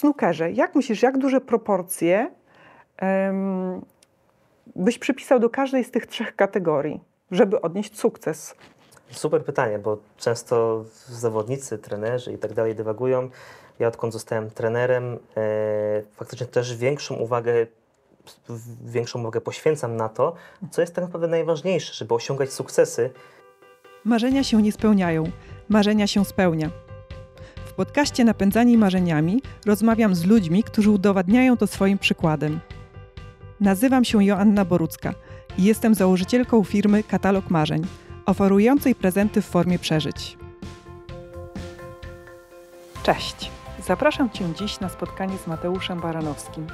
snookerze, jak myślisz, jak duże proporcje um, byś przypisał do każdej z tych trzech kategorii, żeby odnieść sukces? Super pytanie, bo często zawodnicy, trenerzy i tak dalej dywagują. Ja odkąd zostałem trenerem, e, faktycznie też większą uwagę większą uwagę poświęcam na to, co jest tak naprawdę najważniejsze, żeby osiągać sukcesy. Marzenia się nie spełniają, marzenia się spełnia. W podcaście Napędzani Marzeniami rozmawiam z ludźmi, którzy udowadniają to swoim przykładem. Nazywam się Joanna Borucka i jestem założycielką firmy Katalog Marzeń, oferującej prezenty w formie przeżyć. Cześć! Zapraszam Cię dziś na spotkanie z Mateuszem Baranowskim,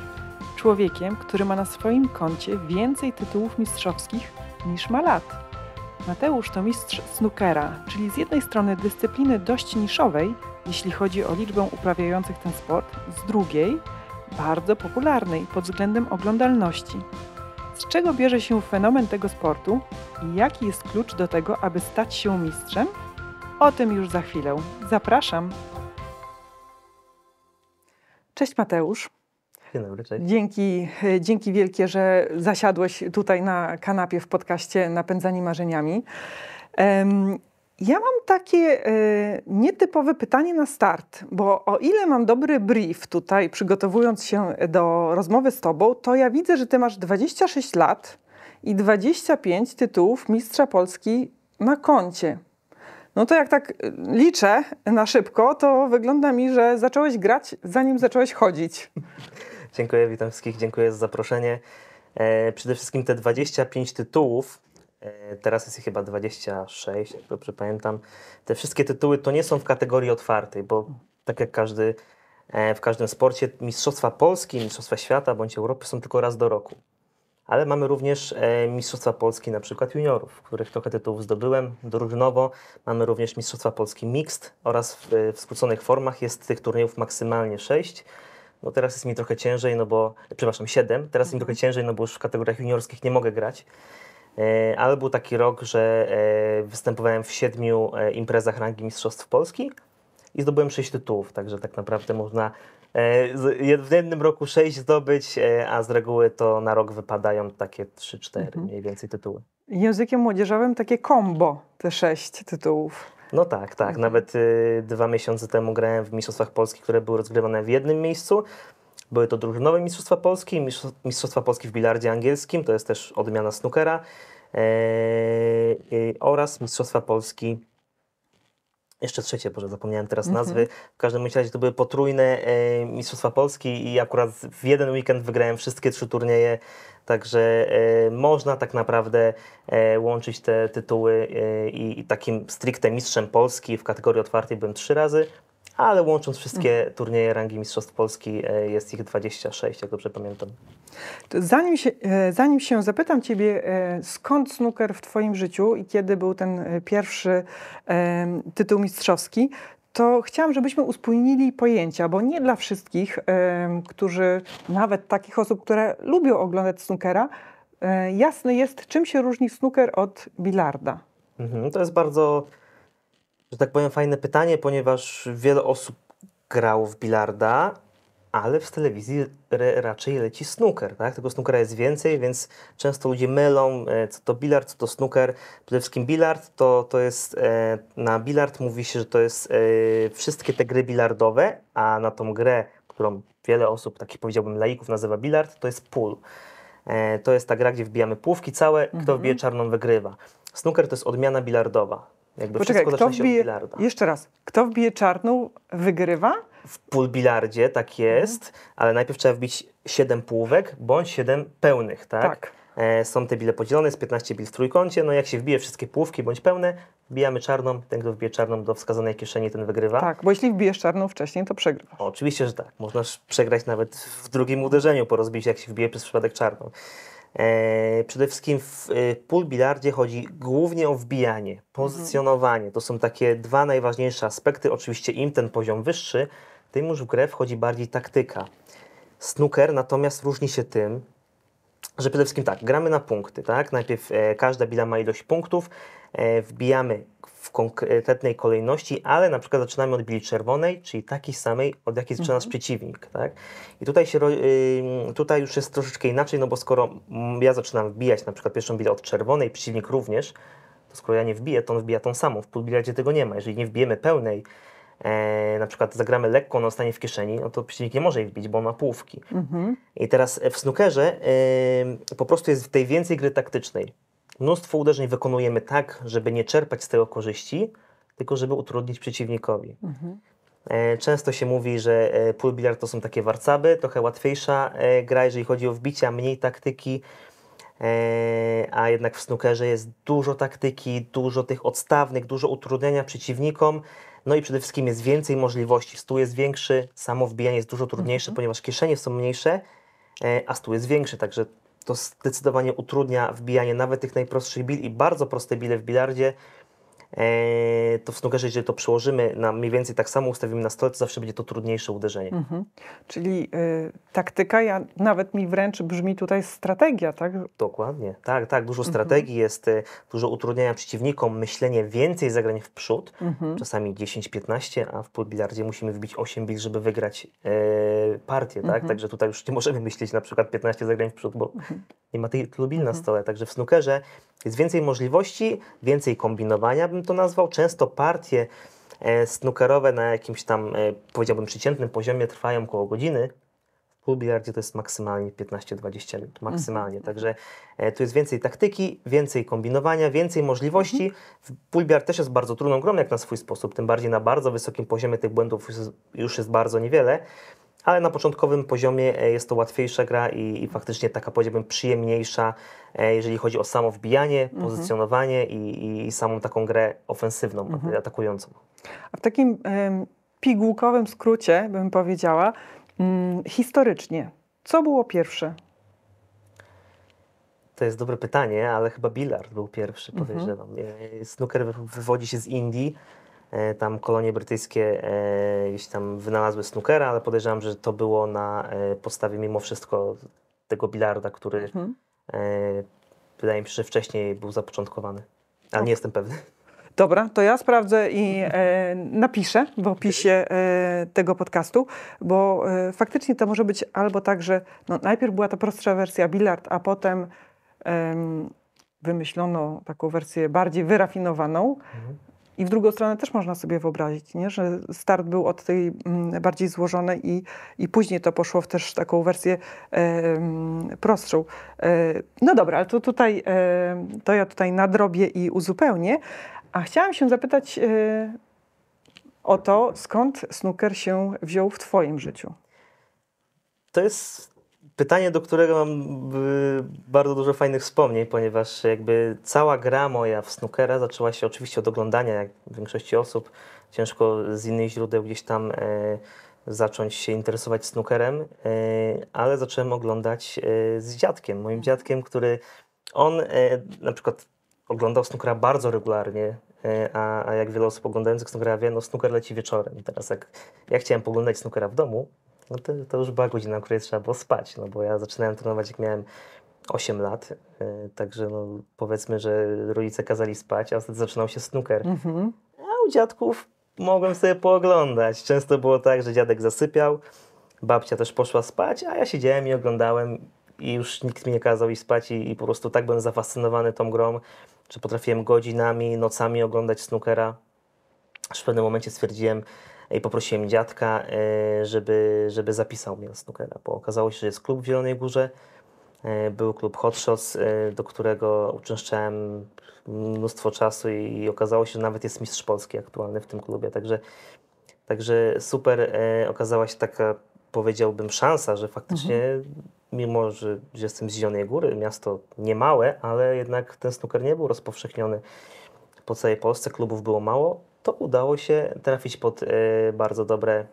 człowiekiem, który ma na swoim koncie więcej tytułów mistrzowskich niż ma lat. Mateusz to mistrz snookera, czyli z jednej strony dyscypliny dość niszowej, jeśli chodzi o liczbę uprawiających ten sport, z drugiej bardzo popularnej pod względem oglądalności. Z czego bierze się fenomen tego sportu i jaki jest klucz do tego, aby stać się mistrzem? O tym już za chwilę. Zapraszam! Cześć Mateusz. Dzień dobry, cześć. Dzięki, dzięki wielkie, że zasiadłeś tutaj na kanapie w podcaście Napędzani Marzeniami. Um, ja mam takie y, nietypowe pytanie na start, bo o ile mam dobry brief tutaj, przygotowując się do rozmowy z Tobą, to ja widzę, że Ty masz 26 lat i 25 tytułów Mistrza Polski na koncie. No to jak tak e, liczę na szybko, to wygląda mi, że zacząłeś grać zanim zacząłeś chodzić. Dziękuję, witam wszystkich, dziękuję za zaproszenie. E, przede wszystkim te 25 tytułów, e, teraz jest ich chyba 26, jak dobrze pamiętam. Te wszystkie tytuły to nie są w kategorii otwartej, bo tak jak każdy, e, w każdym sporcie, Mistrzostwa Polski, Mistrzostwa Świata bądź Europy są tylko raz do roku. Ale mamy również Mistrzostwa Polski na przykład juniorów, w których trochę tytułów zdobyłem drużynowo. Mamy również Mistrzostwa Polski Mixed oraz w, w skróconych formach jest tych turniejów maksymalnie 6 no teraz jest mi trochę ciężej, no bo, przepraszam, 7, teraz mhm. mi trochę mhm. ciężej, no bo już w kategoriach juniorskich nie mogę grać. E, Ale był taki rok, że e, występowałem w siedmiu e, imprezach rangi Mistrzostw Polski i zdobyłem sześć tytułów, także tak naprawdę można w jednym roku sześć zdobyć, a z reguły to na rok wypadają takie trzy, cztery mhm. mniej więcej tytuły. Językiem młodzieżowym takie kombo, te sześć tytułów. No tak, tak. Mhm. Nawet y, dwa miesiące temu grałem w Mistrzostwach Polski, które były rozgrywane w jednym miejscu. Były to drużynowe Mistrzostwa Polski, Mistrzostwa Polski w bilardzie angielskim, to jest też odmiana snookera, e, oraz Mistrzostwa Polski jeszcze trzecie, bo zapomniałem teraz mhm. nazwy. Mm -hmm. W każdym razie to były potrójne e, Mistrzostwa Polski i akurat w jeden weekend wygrałem wszystkie trzy turnieje, także e, można tak naprawdę e, łączyć te tytuły e, i, i takim stricte mistrzem Polski w kategorii otwartej byłem trzy razy, ale łącząc wszystkie mhm. turnieje rangi Mistrzostw Polski e, jest ich 26, jak dobrze pamiętam. To zanim się, e, zanim się zapytam Ciebie, e, skąd snooker w Twoim życiu i kiedy był ten pierwszy tytuł mistrzowski, to chciałam, żebyśmy uspójnili pojęcia, bo nie dla wszystkich, którzy, nawet takich osób, które lubią oglądać snookera, jasne jest, czym się różni snooker od bilarda. Mhm, to jest bardzo że tak powiem, fajne pytanie, ponieważ wiele osób grało w bilarda, ale w telewizji re, raczej leci snooker, tak? Tego snookera jest więcej, więc często ludzie mylą, e, co to bilard, co to snooker. Przede wszystkim bilard to, to jest, e, na bilard mówi się, że to jest e, wszystkie te gry bilardowe, a na tą grę, którą wiele osób, takich powiedziałbym laików, nazywa bilard, to jest pool. To jest ta gra, gdzie wbijamy półki całe, kto mhm. wbije czarną wygrywa. Snooker to jest odmiana bilardowa. Jakby Poczekaj, wszystko wbije, od bilarda. Jeszcze raz, kto wbije czarną, wygrywa? W pól bilardzie tak jest, mhm. ale najpierw trzeba wbić 7 półwek bądź 7 pełnych, tak? Tak. E, są te bile podzielone, jest 15 bil w trójkącie, no jak się wbije wszystkie półki, bądź pełne, wbijamy czarną, ten kto wbije czarną do wskazanej kieszeni, ten wygrywa. Tak, bo jeśli wbijesz czarną wcześniej, to przegrywasz. Oczywiście, że tak. Można przegrać nawet w drugim uderzeniu po rozbiciu, jak się wbije przez przypadek czarną. E, przede wszystkim w e, pool bilardzie chodzi głównie o wbijanie, pozycjonowanie. To są takie dwa najważniejsze aspekty. Oczywiście im ten poziom wyższy, tym już w grę wchodzi bardziej taktyka. Snooker natomiast różni się tym, że przede wszystkim tak, gramy na punkty, tak? Najpierw e, każda bila ma ilość punktów, e, wbijamy w konkretnej kolejności, ale na przykład zaczynamy od bili czerwonej, czyli takiej samej, od jakiej zaczyna nasz mhm. przeciwnik. Tak? I tutaj, się, tutaj już jest troszeczkę inaczej, no bo skoro ja zaczynam wbijać na przykład pierwszą bilę od czerwonej, przeciwnik również, to skoro ja nie wbiję, to on wbija tą samą. W półbiladzie tego nie ma. Jeżeli nie wbijemy pełnej, e, na przykład zagramy lekko, ona stanie w kieszeni, no to przeciwnik nie może jej wbić, bo on ma półki. Mhm. I teraz e, w snookerze e, po prostu jest w tej więcej gry taktycznej mnóstwo uderzeń wykonujemy tak, żeby nie czerpać z tego korzyści, tylko żeby utrudnić przeciwnikowi. Mhm. E, często się mówi, że e, pool billiard to są takie warcaby, trochę łatwiejsza e, gra, jeżeli chodzi o wbicia, mniej taktyki, a jednak w snookerze jest dużo taktyki, dużo tych odstawnych, dużo utrudniania przeciwnikom, no i przede wszystkim jest więcej możliwości. Stół jest większy, samo wbijanie jest dużo trudniejsze, mhm. ponieważ kieszenie są mniejsze, a stół jest większy, także to zdecydowanie utrudnia wbijanie nawet tych najprostszych bil i bardzo proste bile w bilardzie E, to w snukerze, jeżeli to przełożymy na mniej więcej tak samo, ustawimy na stole, to zawsze będzie to trudniejsze uderzenie. Mhm. Czyli y, taktyka, ja, nawet mi wręcz brzmi tutaj strategia, tak? Dokładnie, tak, tak. Dużo mhm. strategii jest, y, dużo utrudniania przeciwnikom, myślenie więcej zagrań w przód, mhm. czasami 10-15, a w półbilardzie musimy wbić 8 bil, żeby wygrać y, partię, tak? Mhm. Także tutaj już nie możemy myśleć na przykład 15 zagrań w przód, bo mhm. nie ma tej tylu bil na mhm. stole. Także w snukerze. Jest więcej możliwości, więcej kombinowania, bym to nazwał. Często partie e, snookerowe na jakimś tam, e, powiedziałbym, przeciętnym poziomie trwają około godziny. W półbiliardzie to jest maksymalnie 15-20 minut, maksymalnie. Mhm. Także e, tu jest więcej taktyki, więcej kombinowania, więcej możliwości. Mhm. Półbiliard też jest bardzo trudną grą jak na swój sposób, tym bardziej na bardzo wysokim poziomie tych błędów już jest bardzo niewiele ale na początkowym poziomie jest to łatwiejsza gra i, i faktycznie taka powiedziałbym przyjemniejsza E, jeżeli chodzi o samo wbijanie, mhm. pozycjonowanie i, i samą taką grę ofensywną, mhm. e, atakującą. A w takim ym, pigułkowym skrócie bym powiedziała, mm, historycznie, co było pierwsze? To jest dobre pytanie, ale chyba bilard był pierwszy, mhm. podejrzewam. Snooker wywodzi się z Indii. E, tam kolonie brytyjskie gdzieś tam wynalazły snookera, ale podejrzewam, że to było na podstawie mimo wszystko tego bilarda, który mhm. E, wydaje mi się, że wcześniej był zapoczątkowany, ale tak. nie jestem pewny. Dobra, to ja sprawdzę i e, napiszę w opisie e, tego podcastu, bo e, faktycznie to może być albo tak, że no, najpierw była ta prostsza wersja billard, a potem wymyślono taką wersję bardziej wyrafinowaną. Mhm. I w drugą stronę też można sobie wyobrazić, nie? że start był od tej mm, bardziej złożonej i, i później to poszło w też taką wersję e, prostszą. E, no dobra, ale to tutaj, e, to ja tutaj nadrobię i uzupełnię. A chciałam się zapytać e, o to, skąd snooker się wziął w Twoim życiu? To jest Pytanie, do którego mam y, bardzo dużo fajnych wspomnień, ponieważ jakby cała gra moja w snookera zaczęła się oczywiście od oglądania, jak większości osób. Ciężko z innych źródeł gdzieś tam e, zacząć się interesować snookerem, e, ale zacząłem oglądać e, z dziadkiem, moim dziadkiem, który on na przykład oglądał snookera bardzo regularnie, a, a jak wiele osób oglądających snookera wie, no snooker leci wieczorem. Teraz jak ja chciałem poglądać snookera w domu, no to, to już była godzina, na której trzeba było spać, no bo ja zaczynałem trenować jak miałem 8 lat, yy, także no powiedzmy, że rodzice kazali spać, a wtedy zaczynał się snooker. Mhm. A u dziadków mogłem sobie pooglądać. Często było tak, że dziadek zasypiał, babcia też poszła spać, a ja siedziałem i oglądałem i już nikt mi nie kazał i spać i, i po prostu tak byłem zafascynowany tą grą, że potrafiłem godzinami, nocami oglądać snookera. Aż w pewnym momencie stwierdziłem, i poprosiłem dziadka, e, żeby, żeby zapisał mnie na snookera, bo okazało się, że jest klub w Zielonej Górze, e, był klub Hot Shots, e, do którego uczęszczałem mnóstwo czasu i okazało się, że nawet jest mistrz Polski aktualny w tym klubie, także, także super okazała się taka, powiedziałbym, szansa, że faktycznie mhm mimo że, że, jestem z Zielonej Góry, miasto niemałe, ale jednak ten snooker nie był rozpowszechniony po całej Polsce, klubów było mało to udało się trafić pod e, bardzo dobre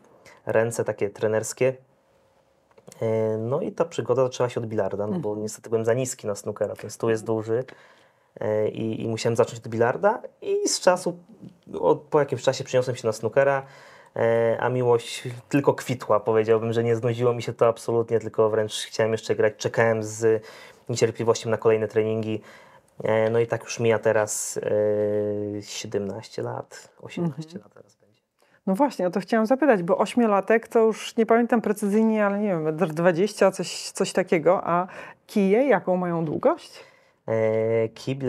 ręce, takie trenerskie. E, no i ta przygoda zaczęła się od bilarda, no bo mhm. niestety byłem za niski na snookera, ten stół jest duży e, i, i musiałem zacząć od bilarda i z czasu, po jakimś czasie przyniosłem się na snookera, a miłość tylko kwitła, powiedziałbym, że nie znudziło mi się to absolutnie, tylko wręcz chciałem jeszcze grać, czekałem z niecierpliwością na kolejne treningi. E, no i tak już mija teraz 17 e, lat, 18 mhm. lat teraz będzie. No właśnie, o to chciałam zapytać, bo latek to już nie pamiętam precyzyjnie, ale nie wiem, 20, coś, coś takiego, a kije jaką mają długość? E, kij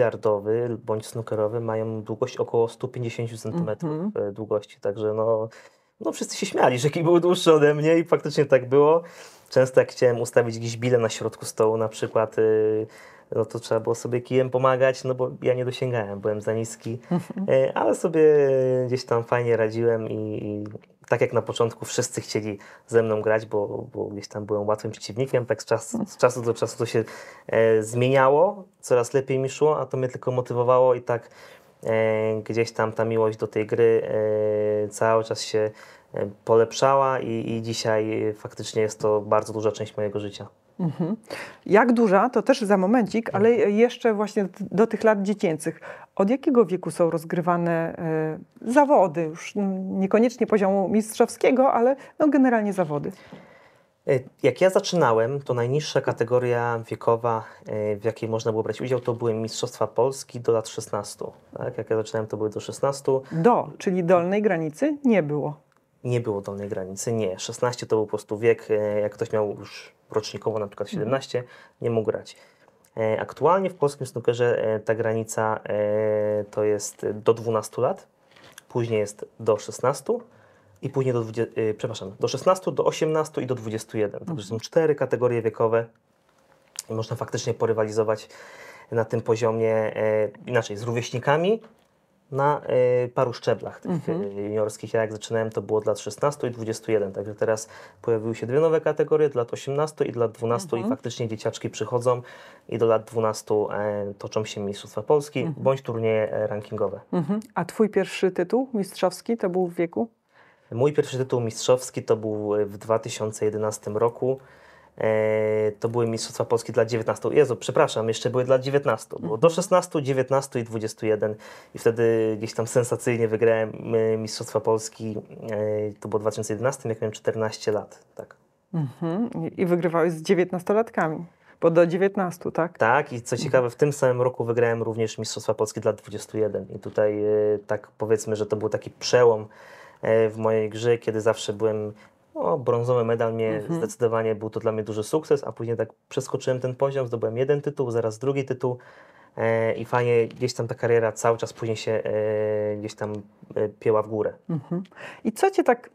bądź snookerowy mają długość około 150 cm mm długości, także no, no wszyscy się śmiali, że kij był dłuższy ode mnie i faktycznie tak było. Często jak chciałem ustawić jakiś bile na środku stołu na przykład, no to trzeba było sobie kijem pomagać, no bo ja nie dosięgałem, byłem za niski, e, ale sobie gdzieś tam fajnie radziłem i, i tak jak na początku wszyscy chcieli ze mną grać, bo, bo gdzieś tam byłem łatwym przeciwnikiem, tak z, czas, z czasu do czasu to się e, zmieniało, coraz lepiej mi szło, a to mnie tylko motywowało i tak e, gdzieś tam ta miłość do tej gry e, cały czas się e, polepszała i, i dzisiaj faktycznie jest to bardzo duża część mojego życia. Mhm. Jak duża, to też za momencik, tak. ale jeszcze właśnie do tych lat dziecięcych. Od jakiego wieku są rozgrywane e, zawody? Już mm, niekoniecznie poziomu mistrzowskiego, ale no, generalnie zawody. E, jak ja zaczynałem, to najniższa kategoria wiekowa, e, w jakiej można było brać udział, to były Mistrzostwa Polski do lat 16. Tak? Jak ja zaczynałem, to były do 16. Do, czyli dolnej granicy nie było. Nie było dolnej granicy, nie. 16 to był po prostu wiek, jak ktoś miał już rocznikowo na przykład 17, mhm. nie mógł grać. E, aktualnie w polskim snookerze e, ta granica e, to jest do 12 lat, później jest do 16 i później do 20, przepraszam, do 16, do 18 i do 21. Także są mhm. cztery kategorie wiekowe i można faktycznie porywalizować na tym poziomie inaczej z rówieśnikami, na y, paru szczeblach tych mm juniorskich. Ja jak zaczynałem, to było dla 16 i 21, także teraz pojawiły się dwie nowe kategorie, dla 18 i dla 12 i mhm. faktycznie dzieciaczki przychodzą i do lat 12 y, e, toczą się Mistrzostwa Polski mhm. bądź turnieje e, rankingowe. Mhm. A Twój pierwszy tytuł mistrzowski to był w wieku? Mój pierwszy tytuł mistrzowski to był e, w 2011 roku. E, to były Mistrzostwa Polski dla 19. Jezu, przepraszam, jeszcze były dla 19. bo do 16, mhm. 19 i 21. I wtedy gdzieś tam sensacyjnie wygrałem e, Mistrzostwa Polski. E, to było w 2011, jak miałem 14 lat. Tak. Mhm. I wygrywałeś z 19-latkami. Bo do 19, tak? Tak, i co mhm. ciekawe, w tym samym roku wygrałem również Mistrzostwa Polski dla 21. I tutaj tak powiedzmy, że to był taki przełom w mojej grze, kiedy zawsze byłem o, brązowy medal mnie mhm. zdecydowanie był to dla mnie duży sukces, a później tak przeskoczyłem ten poziom, zdobyłem jeden tytuł, zaraz drugi tytuł e, i fajnie gdzieś tam ta kariera cały czas później się e, gdzieś tam e, pieła w górę. Mhm. I co cię tak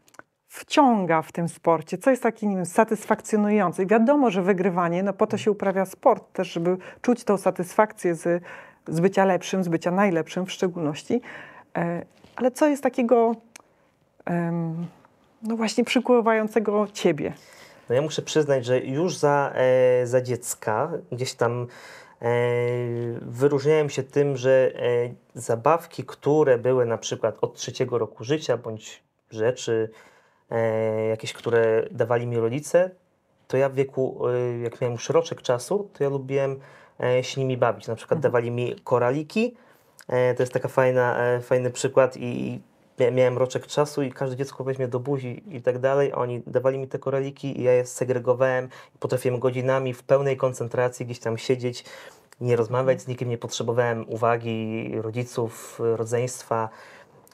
wciąga w tym sporcie? Co jest takie, nie wiem, satysfakcjonujące? I wiadomo, że wygrywanie, no po to się uprawia sport też, żeby czuć tą satysfakcję z, z bycia lepszym, z bycia najlepszym w szczególności. E, ale co jest takiego no właśnie przykuwającego ciebie? No ja muszę przyznać, że już za, e, za dziecka gdzieś tam e, wyróżniałem się tym, że e, zabawki, które były na przykład od trzeciego roku życia, bądź rzeczy e, jakieś, które dawali mi rodzice, to ja w wieku, e, jak miałem już roczek czasu, to ja lubiłem e, się nimi bawić. Na przykład mhm. dawali mi koraliki, to jest taka fajna, fajny przykład i miałem roczek czasu i każde dziecko weźmie do buzi i tak dalej. Oni dawali mi te koraliki i ja je segregowałem. Potrafiłem godzinami w pełnej koncentracji gdzieś tam siedzieć, nie rozmawiać z nikim, nie potrzebowałem uwagi rodziców, rodzeństwa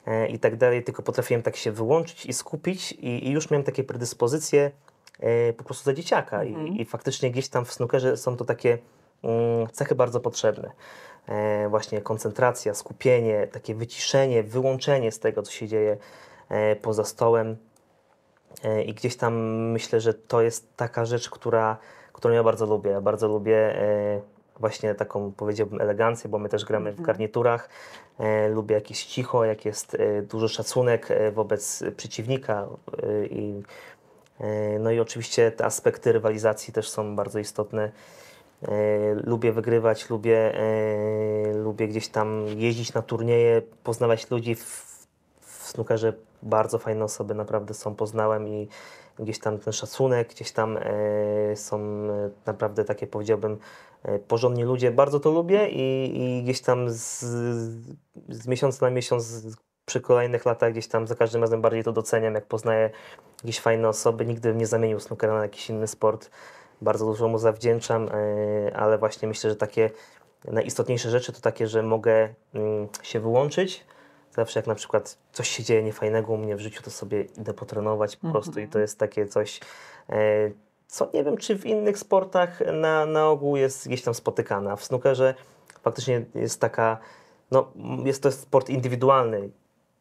e, i tak dalej, tylko potrafiłem tak się wyłączyć i skupić i, i już miałem takie predyspozycje e, po prostu za dzieciaka. I, mhm. I faktycznie gdzieś tam w snukerze są to takie mm, cechy bardzo potrzebne. E, właśnie koncentracja, skupienie, takie wyciszenie, wyłączenie z tego, co się dzieje e, poza stołem. E, I gdzieś tam myślę, że to jest taka rzecz, która, którą ja bardzo lubię. Ja bardzo lubię właśnie taką, powiedziałbym, elegancję, bo my też gramy w mhm. garniturach. Lubię jak jest cicho, jak jest dużo szacunek wobec przeciwnika i no i oczywiście te aspekty rywalizacji też są bardzo istotne. E, lubię wygrywać, lubię, e, lubię gdzieś tam jeździć na turnieje, poznawać ludzi w, w Bardzo fajne osoby naprawdę są, poznałem i gdzieś tam ten szacunek, gdzieś tam e, są naprawdę takie, powiedziałbym, porządni ludzie. Bardzo to lubię i, i gdzieś tam z, z miesiąca na miesiąc przy kolejnych latach gdzieś tam za każdym razem bardziej to doceniam, jak poznaję jakieś fajne osoby. Nigdy bym nie zamienił snukera na jakiś inny sport bardzo dużo mu zawdzięczam, e, ale właśnie myślę, że takie najistotniejsze rzeczy to takie, że mogę mm, się wyłączyć. Zawsze jak na przykład coś się dzieje niefajnego u mnie w życiu, to sobie idę potrenować po prostu i to mhm. jest takie coś, e, co nie wiem, czy w innych sportach na, na ogół jest gdzieś tam spotykana. W że faktycznie jest taka, no jest to sport indywidualny,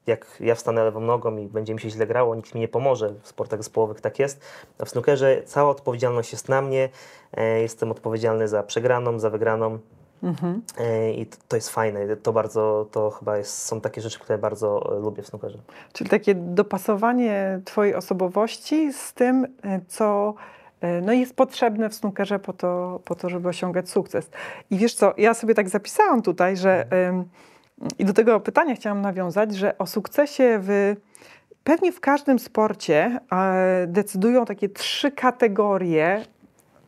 jak ja wstanę lewą nogą i będzie mi się źle grało, nikt mi nie pomoże. W sportach zespołowych tak jest. A w snookerze cała odpowiedzialność jest na mnie. E, jestem odpowiedzialny za przegraną, za wygraną. Mhm. E, I to jest fajne. To bardzo, to chyba jest, są takie rzeczy, które bardzo e, lubię w snookerze. Czyli takie dopasowanie Twojej osobowości z tym, co no jest potrzebne w snookerze po to, po to, żeby osiągać sukces. I wiesz co, ja sobie tak zapisałam tutaj, że. Mhm i do tego pytania chciałam nawiązać, że o sukcesie w pewnie w każdym sporcie e, decydują takie trzy kategorie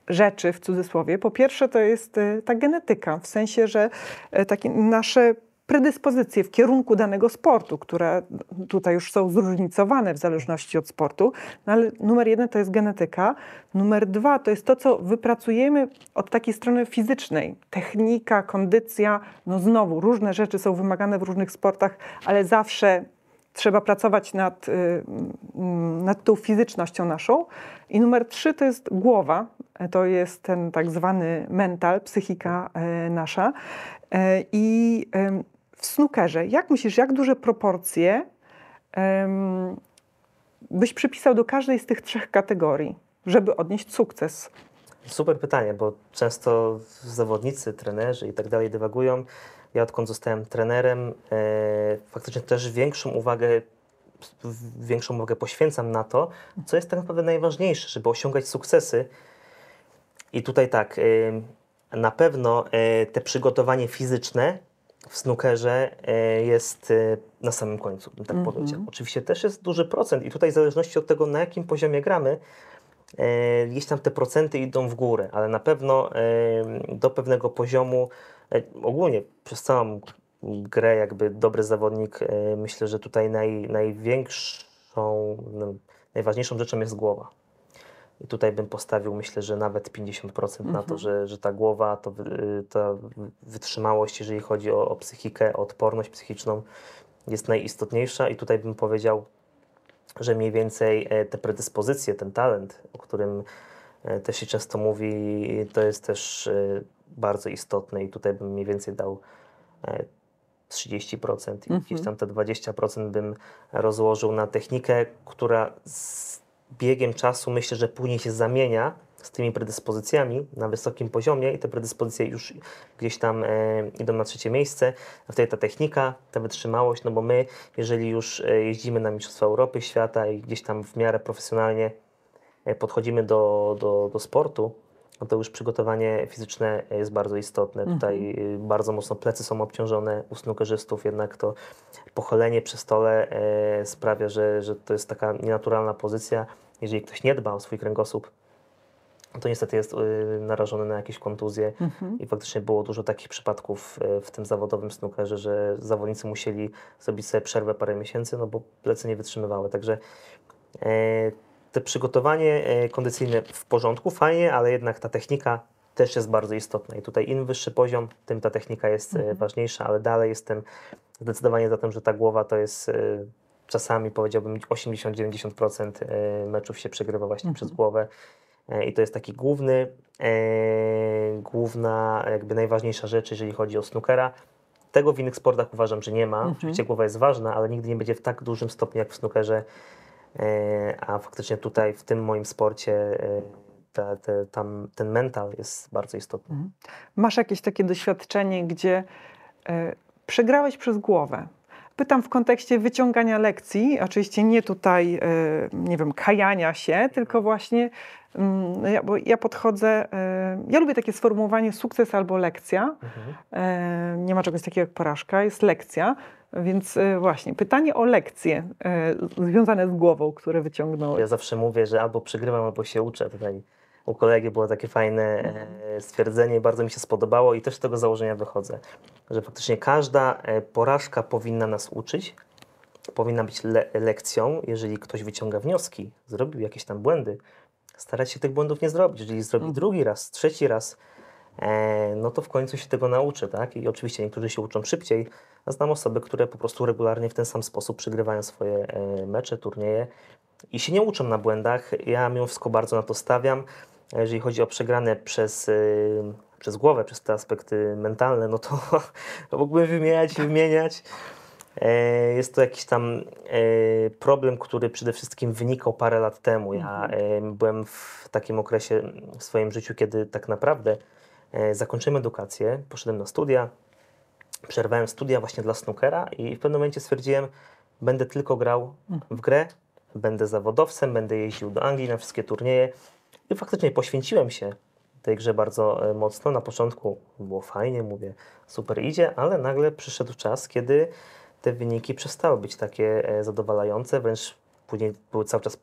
rzeczy w cudzysłowie. Po pierwsze to jest e, ta genetyka, w sensie, że e, takie nasze predyspozycje w kierunku danego sportu, które tutaj już są zróżnicowane w zależności od sportu. No ale numer jeden to jest genetyka, numer dwa to jest to, co wypracujemy od takiej strony fizycznej. Technika, kondycja, no znowu różne rzeczy są wymagane w różnych sportach, ale zawsze trzeba pracować nad, y, mm, nad tą fizycznością naszą. I numer trzy to jest głowa, to jest ten tak zwany mental, psychika e, nasza. E, I w snukerze, jak myślisz, jak duże proporcje um, byś przypisał do każdej z tych trzech kategorii, żeby odnieść sukces? Super pytanie, bo często zawodnicy, trenerzy i tak dalej dywagują. Ja odkąd zostałem trenerem, e, faktycznie też większą uwagę większą uwagę poświęcam na to, co jest tak naprawdę najważniejsze, żeby osiągać sukcesy. I tutaj tak, e, na pewno e, te przygotowanie fizyczne w snookerze e, jest e, na samym końcu, bym tak mm powiedział. Oczywiście też jest duży procent i tutaj w zależności od tego, na jakim poziomie gramy, e, gdzieś tam te procenty idą w górę, ale na pewno do pewnego poziomu, ogólnie przez całą grę jakby dobry zawodnik, myślę, że tutaj naj, największą, no, najważniejszą rzeczą jest głowa. I tutaj bym postawił, myślę, że nawet 50% na to, mhm. że, że ta głowa, to, ta wytrzymałość, jeżeli chodzi o, o psychikę, o odporność psychiczną, jest najistotniejsza. I tutaj bym powiedział, że mniej więcej e, te predyspozycje, ten talent, o którym e, też się często mówi, to jest też e, bardzo istotne. I tutaj bym mniej więcej dał 30% i mhm. gdzieś tam te 20% bym rozłożył na technikę, która. Z biegiem czasu myślę, że później się zamienia z tymi predyspozycjami na wysokim poziomie i te predyspozycje już gdzieś tam e, idą na trzecie miejsce. A wtedy ta technika, ta wytrzymałość, no bo my, jeżeli już e, jeździmy na Mistrzostwa Europy, Świata i gdzieś tam w miarę profesjonalnie e, podchodzimy do, do, do sportu, no to już przygotowanie fizyczne jest bardzo istotne. Mhm. Tutaj y, bardzo mocno plecy są obciążone u snukerzystów, jednak to pocholenie przy stole e, sprawia, że, że to jest taka nienaturalna pozycja. Jeżeli ktoś nie dba o swój kręgosłup, to niestety jest y, narażony na jakieś kontuzje mhm. i faktycznie było dużo takich przypadków e, w tym zawodowym snukerze, że zawodnicy musieli zrobić sobie przerwę parę miesięcy, no bo plecy nie wytrzymywały. Także e, te przygotowanie e, kondycyjne w porządku, fajnie, ale jednak ta technika też jest bardzo istotna. I tutaj im wyższy poziom, tym ta technika jest e, mhm. ważniejsza, ale dalej jestem zdecydowanie za tym, że ta głowa to jest e, czasami powiedziałbym 80-90% meczów się przegrywa właśnie mhm. przez głowę. I to jest taki główny, główna, jakby najważniejsza rzecz, jeżeli chodzi o snookera. Tego w innych sportach uważam, że nie ma. Mhm. Oczywiście głowa jest ważna, ale nigdy nie będzie w tak dużym stopniu jak w snookerze E, a faktycznie tutaj w tym moim sporcie e, te, tam, ten mental jest bardzo istotny. Mhm. Masz jakieś takie doświadczenie, gdzie e, przegrałeś przez głowę, Pytam w kontekście wyciągania lekcji, oczywiście nie tutaj, e, nie wiem, kajania się, tylko właśnie mm, no bo ja podchodzę, e, ja lubię takie sformułowanie sukces albo lekcja. Mhm. E, nie ma czegoś takiego jak porażka, jest lekcja. Więc właśnie, pytanie o lekcje związane z głową, które wyciągnął. Ja zawsze mówię, że albo przegrywam, albo się uczę tutaj u kolegi było takie fajne e, mhm. stwierdzenie i bardzo mi się spodobało i też z tego założenia wychodzę, że faktycznie każda e, porażka powinna nas uczyć, powinna być le lekcją, jeżeli ktoś wyciąga wnioski, zrobił jakieś tam błędy, starać się tych błędów nie zrobić. Jeżeli zrobi mhm. drugi raz, trzeci raz, e, no to w końcu się tego nauczy, tak? I oczywiście niektórzy się uczą szybciej, a znam osoby, które po prostu regularnie w ten sam sposób przegrywają swoje mecze, turnieje i się nie uczą na błędach. Ja mimo wszystko bardzo na to stawiam jeżeli chodzi o przegrane przez, y, przez głowę, przez te aspekty mentalne, no to, to mógłbym wymieniać i wymieniać. E, jest to jakiś tam e, problem, który przede wszystkim wynikał parę lat temu. Ja mhm. e, byłem w takim okresie w swoim życiu, kiedy tak naprawdę zakończyłem edukację, poszedłem na studia, przerwałem studia właśnie dla snookera i w pewnym momencie stwierdziłem, będę tylko grał w mhm. grę, będę zawodowcem, będę jeździł do Anglii na wszystkie turnieje i faktycznie poświęciłem się tej grze bardzo e, mocno. Na początku było fajnie, mówię, super idzie, ale nagle przyszedł czas, kiedy te wyniki przestały być takie e, zadowalające, wręcz później były cały czas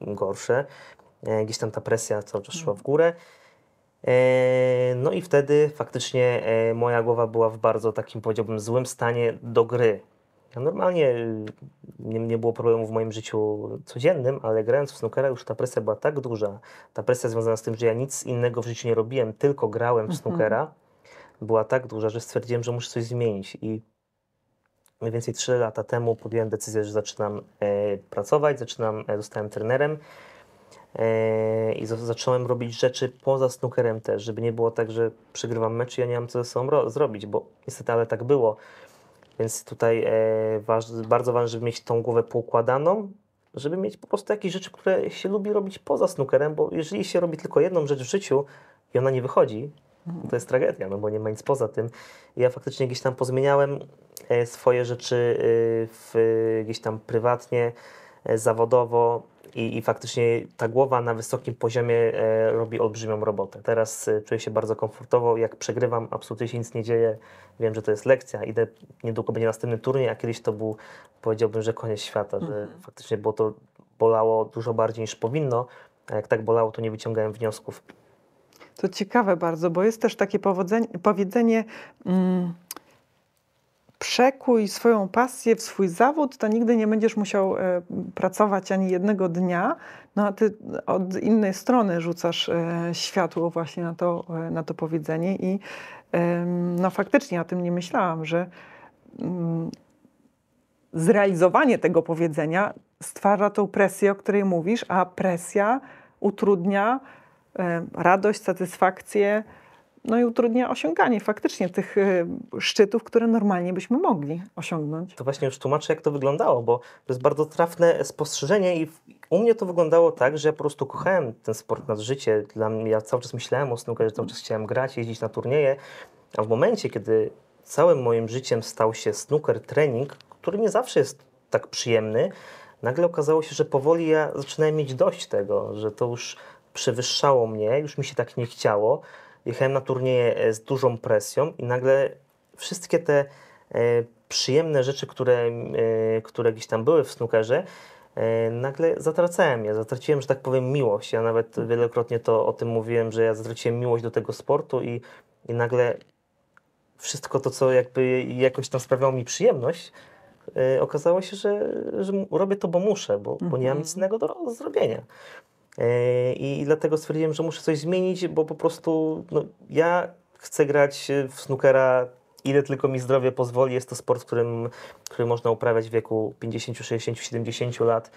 gorsze. E, gdzieś tam ta presja cały czas szła w górę. No i wtedy faktycznie moja głowa była w bardzo takim, powiedziałbym, złym stanie do gry. Ja normalnie y, nie, nie, było problemu w moim życiu codziennym, ale grając w snookera już ta presja była tak duża. Ta presja związana z tym, że ja nic innego w życiu nie robiłem, tylko grałem w mhm. snookera, była tak duża, że stwierdziłem, że muszę coś zmienić. I mniej więcej 3 lata temu podjąłem decyzję, że zaczynam e, pracować, zaczynam, e, zostałem trenerem e, i zacząłem robić rzeczy poza snookerem też, żeby nie było tak, że przegrywam mecz i ja nie mam co ze sobą zrobić, bo niestety ale tak było. Więc tutaj e, bardzo ważne, żeby mieć tą głowę poukładaną, żeby mieć po prostu jakieś rzeczy, które się lubi robić poza snookerem, bo jeżeli się robi tylko jedną rzecz w życiu i ona nie wychodzi, to jest tragedia, no bo nie ma nic poza tym. Ja faktycznie gdzieś tam pozmieniałem e, swoje rzeczy e, w, gdzieś tam prywatnie, zawodowo i, i faktycznie ta głowa na wysokim poziomie e, robi olbrzymią robotę. Teraz e, czuję się bardzo komfortowo, jak przegrywam, absolutnie się nic nie dzieje, wiem, że to jest lekcja, idę, niedługo będzie następny turniej, a kiedyś to był, powiedziałbym, że koniec świata, mhm. że faktycznie było to bolało dużo bardziej niż powinno, a jak tak bolało, to nie wyciągałem wniosków. To ciekawe bardzo, bo jest też takie powiedzenie, mm, przekuj swoją pasję w swój zawód, to nigdy nie będziesz musiał e, pracować ani jednego dnia. No a ty od innej strony rzucasz e, światło właśnie na to, e, na to powiedzenie i no faktycznie o tym nie myślałam, że mm, zrealizowanie tego powiedzenia stwarza tą presję, o której mówisz, a presja utrudnia radość, satysfakcję, no i utrudnia osiąganie faktycznie tych y, szczytów, które normalnie byśmy mogli osiągnąć. To właśnie już tłumaczę, jak to wyglądało, bo to jest bardzo trafne spostrzeżenie i u mnie to wyglądało tak, że ja po prostu kochałem ten sport nad życie. Dla mnie, ja cały czas myślałem o snookerze, cały czas chciałem grać, jeździć na turnieje, a w momencie, kiedy całym moim życiem stał się snooker trening, który nie zawsze jest tak przyjemny, nagle okazało się, że powoli ja zaczynałem mieć dość tego, że to już przewyższało mnie, już mi się tak nie chciało jechałem na turnieje e, z dużą presją i nagle wszystkie te e, przyjemne rzeczy, które, e, które gdzieś tam były w snookerze, nagle zatracałem je, zatraciłem, że tak powiem, miłość. Ja nawet wielokrotnie to o tym mówiłem, że ja zatraciłem miłość do tego sportu i, i nagle wszystko to, co jakby jakoś tam sprawiało mi przyjemność, okazało się, że, że robię to, bo muszę, bo, bo nie mam mhm. nic innego do zrobienia. E, I dlatego stwierdziłem, że muszę coś zmienić, bo po prostu no, ja chcę grać w snookera ile tylko mi zdrowie pozwoli. Jest to sport, którym, który można uprawiać w wieku 50, 60, 70 lat.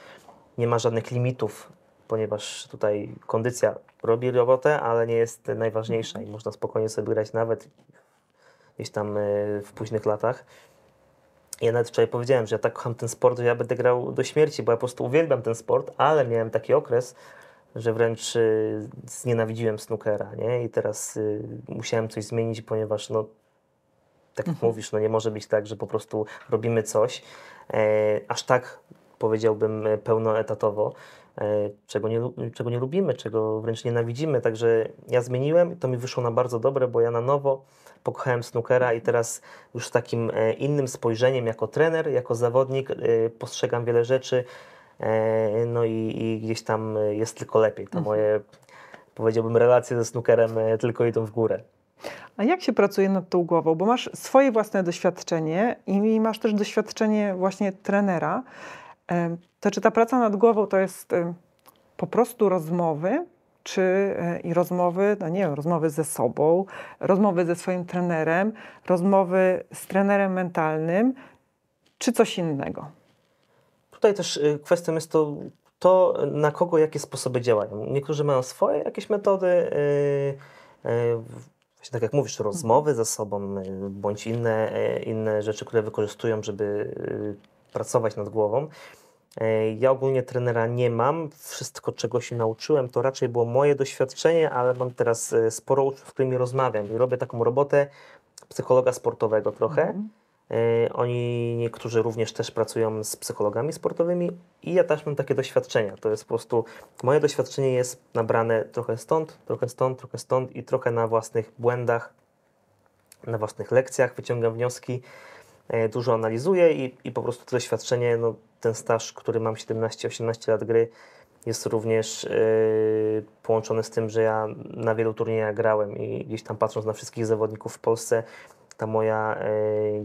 Nie ma żadnych limitów, ponieważ tutaj kondycja robi robotę, ale nie jest najważniejsza i można spokojnie sobie grać nawet gdzieś tam e, w późnych latach. Ja nawet wczoraj powiedziałem, że ja tak kocham ten sport, że ja będę grał do śmierci, bo ja po prostu uwielbiam ten sport, ale miałem taki okres, że wręcz y, znienawidziłem snookera, nie? I teraz y, musiałem coś zmienić, ponieważ no, tak jak mhm. mówisz, no nie może być tak, że po prostu robimy coś e, aż tak powiedziałbym e, pełnoetatowo, e, czego nie, czego nie lubimy, czego wręcz nienawidzimy. Także ja zmieniłem, to mi wyszło na bardzo dobre, bo ja na nowo pokochałem snookera i teraz już takim e, innym spojrzeniem jako trener, jako zawodnik e, postrzegam wiele rzeczy E, no i, i gdzieś tam jest tylko lepiej. To mhm. moje, powiedziałbym, relacje ze snookerem e, tylko idą w górę. A jak się pracuje nad tą głową? Bo masz swoje własne doświadczenie i masz też doświadczenie właśnie trenera. E, to czy ta praca nad głową to jest po prostu rozmowy, czy i rozmowy, no nie wiem, rozmowy ze sobą, rozmowy ze swoim trenerem, rozmowy z trenerem mentalnym, czy coś innego? tutaj też y, kwestią jest to, to na kogo jakie sposoby działają. Niektórzy mają swoje jakieś metody, y, y, właśnie tak jak mówisz, rozmowy ze sobą, bądź inne, inne rzeczy, które wykorzystują, żeby pracować nad głową. Ja ogólnie trenera nie mam. Wszystko, czego się nauczyłem, to raczej było moje doświadczenie, ale mam teraz sporo uczniów, z którymi rozmawiam i robię taką robotę psychologa sportowego trochę. Mm -hmm E, oni niektórzy również też pracują z psychologami sportowymi i ja też mam takie doświadczenia. To jest po prostu moje doświadczenie jest nabrane trochę stąd, trochę stąd, trochę stąd i trochę na własnych błędach, na własnych lekcjach wyciągam wnioski, e, dużo analizuję i, i po prostu to doświadczenie, no, ten staż, który mam 17-18 lat gry, jest również yy, połączony z tym, że ja na wielu turniejach grałem i gdzieś tam patrząc na wszystkich zawodników w Polsce, ta moja e,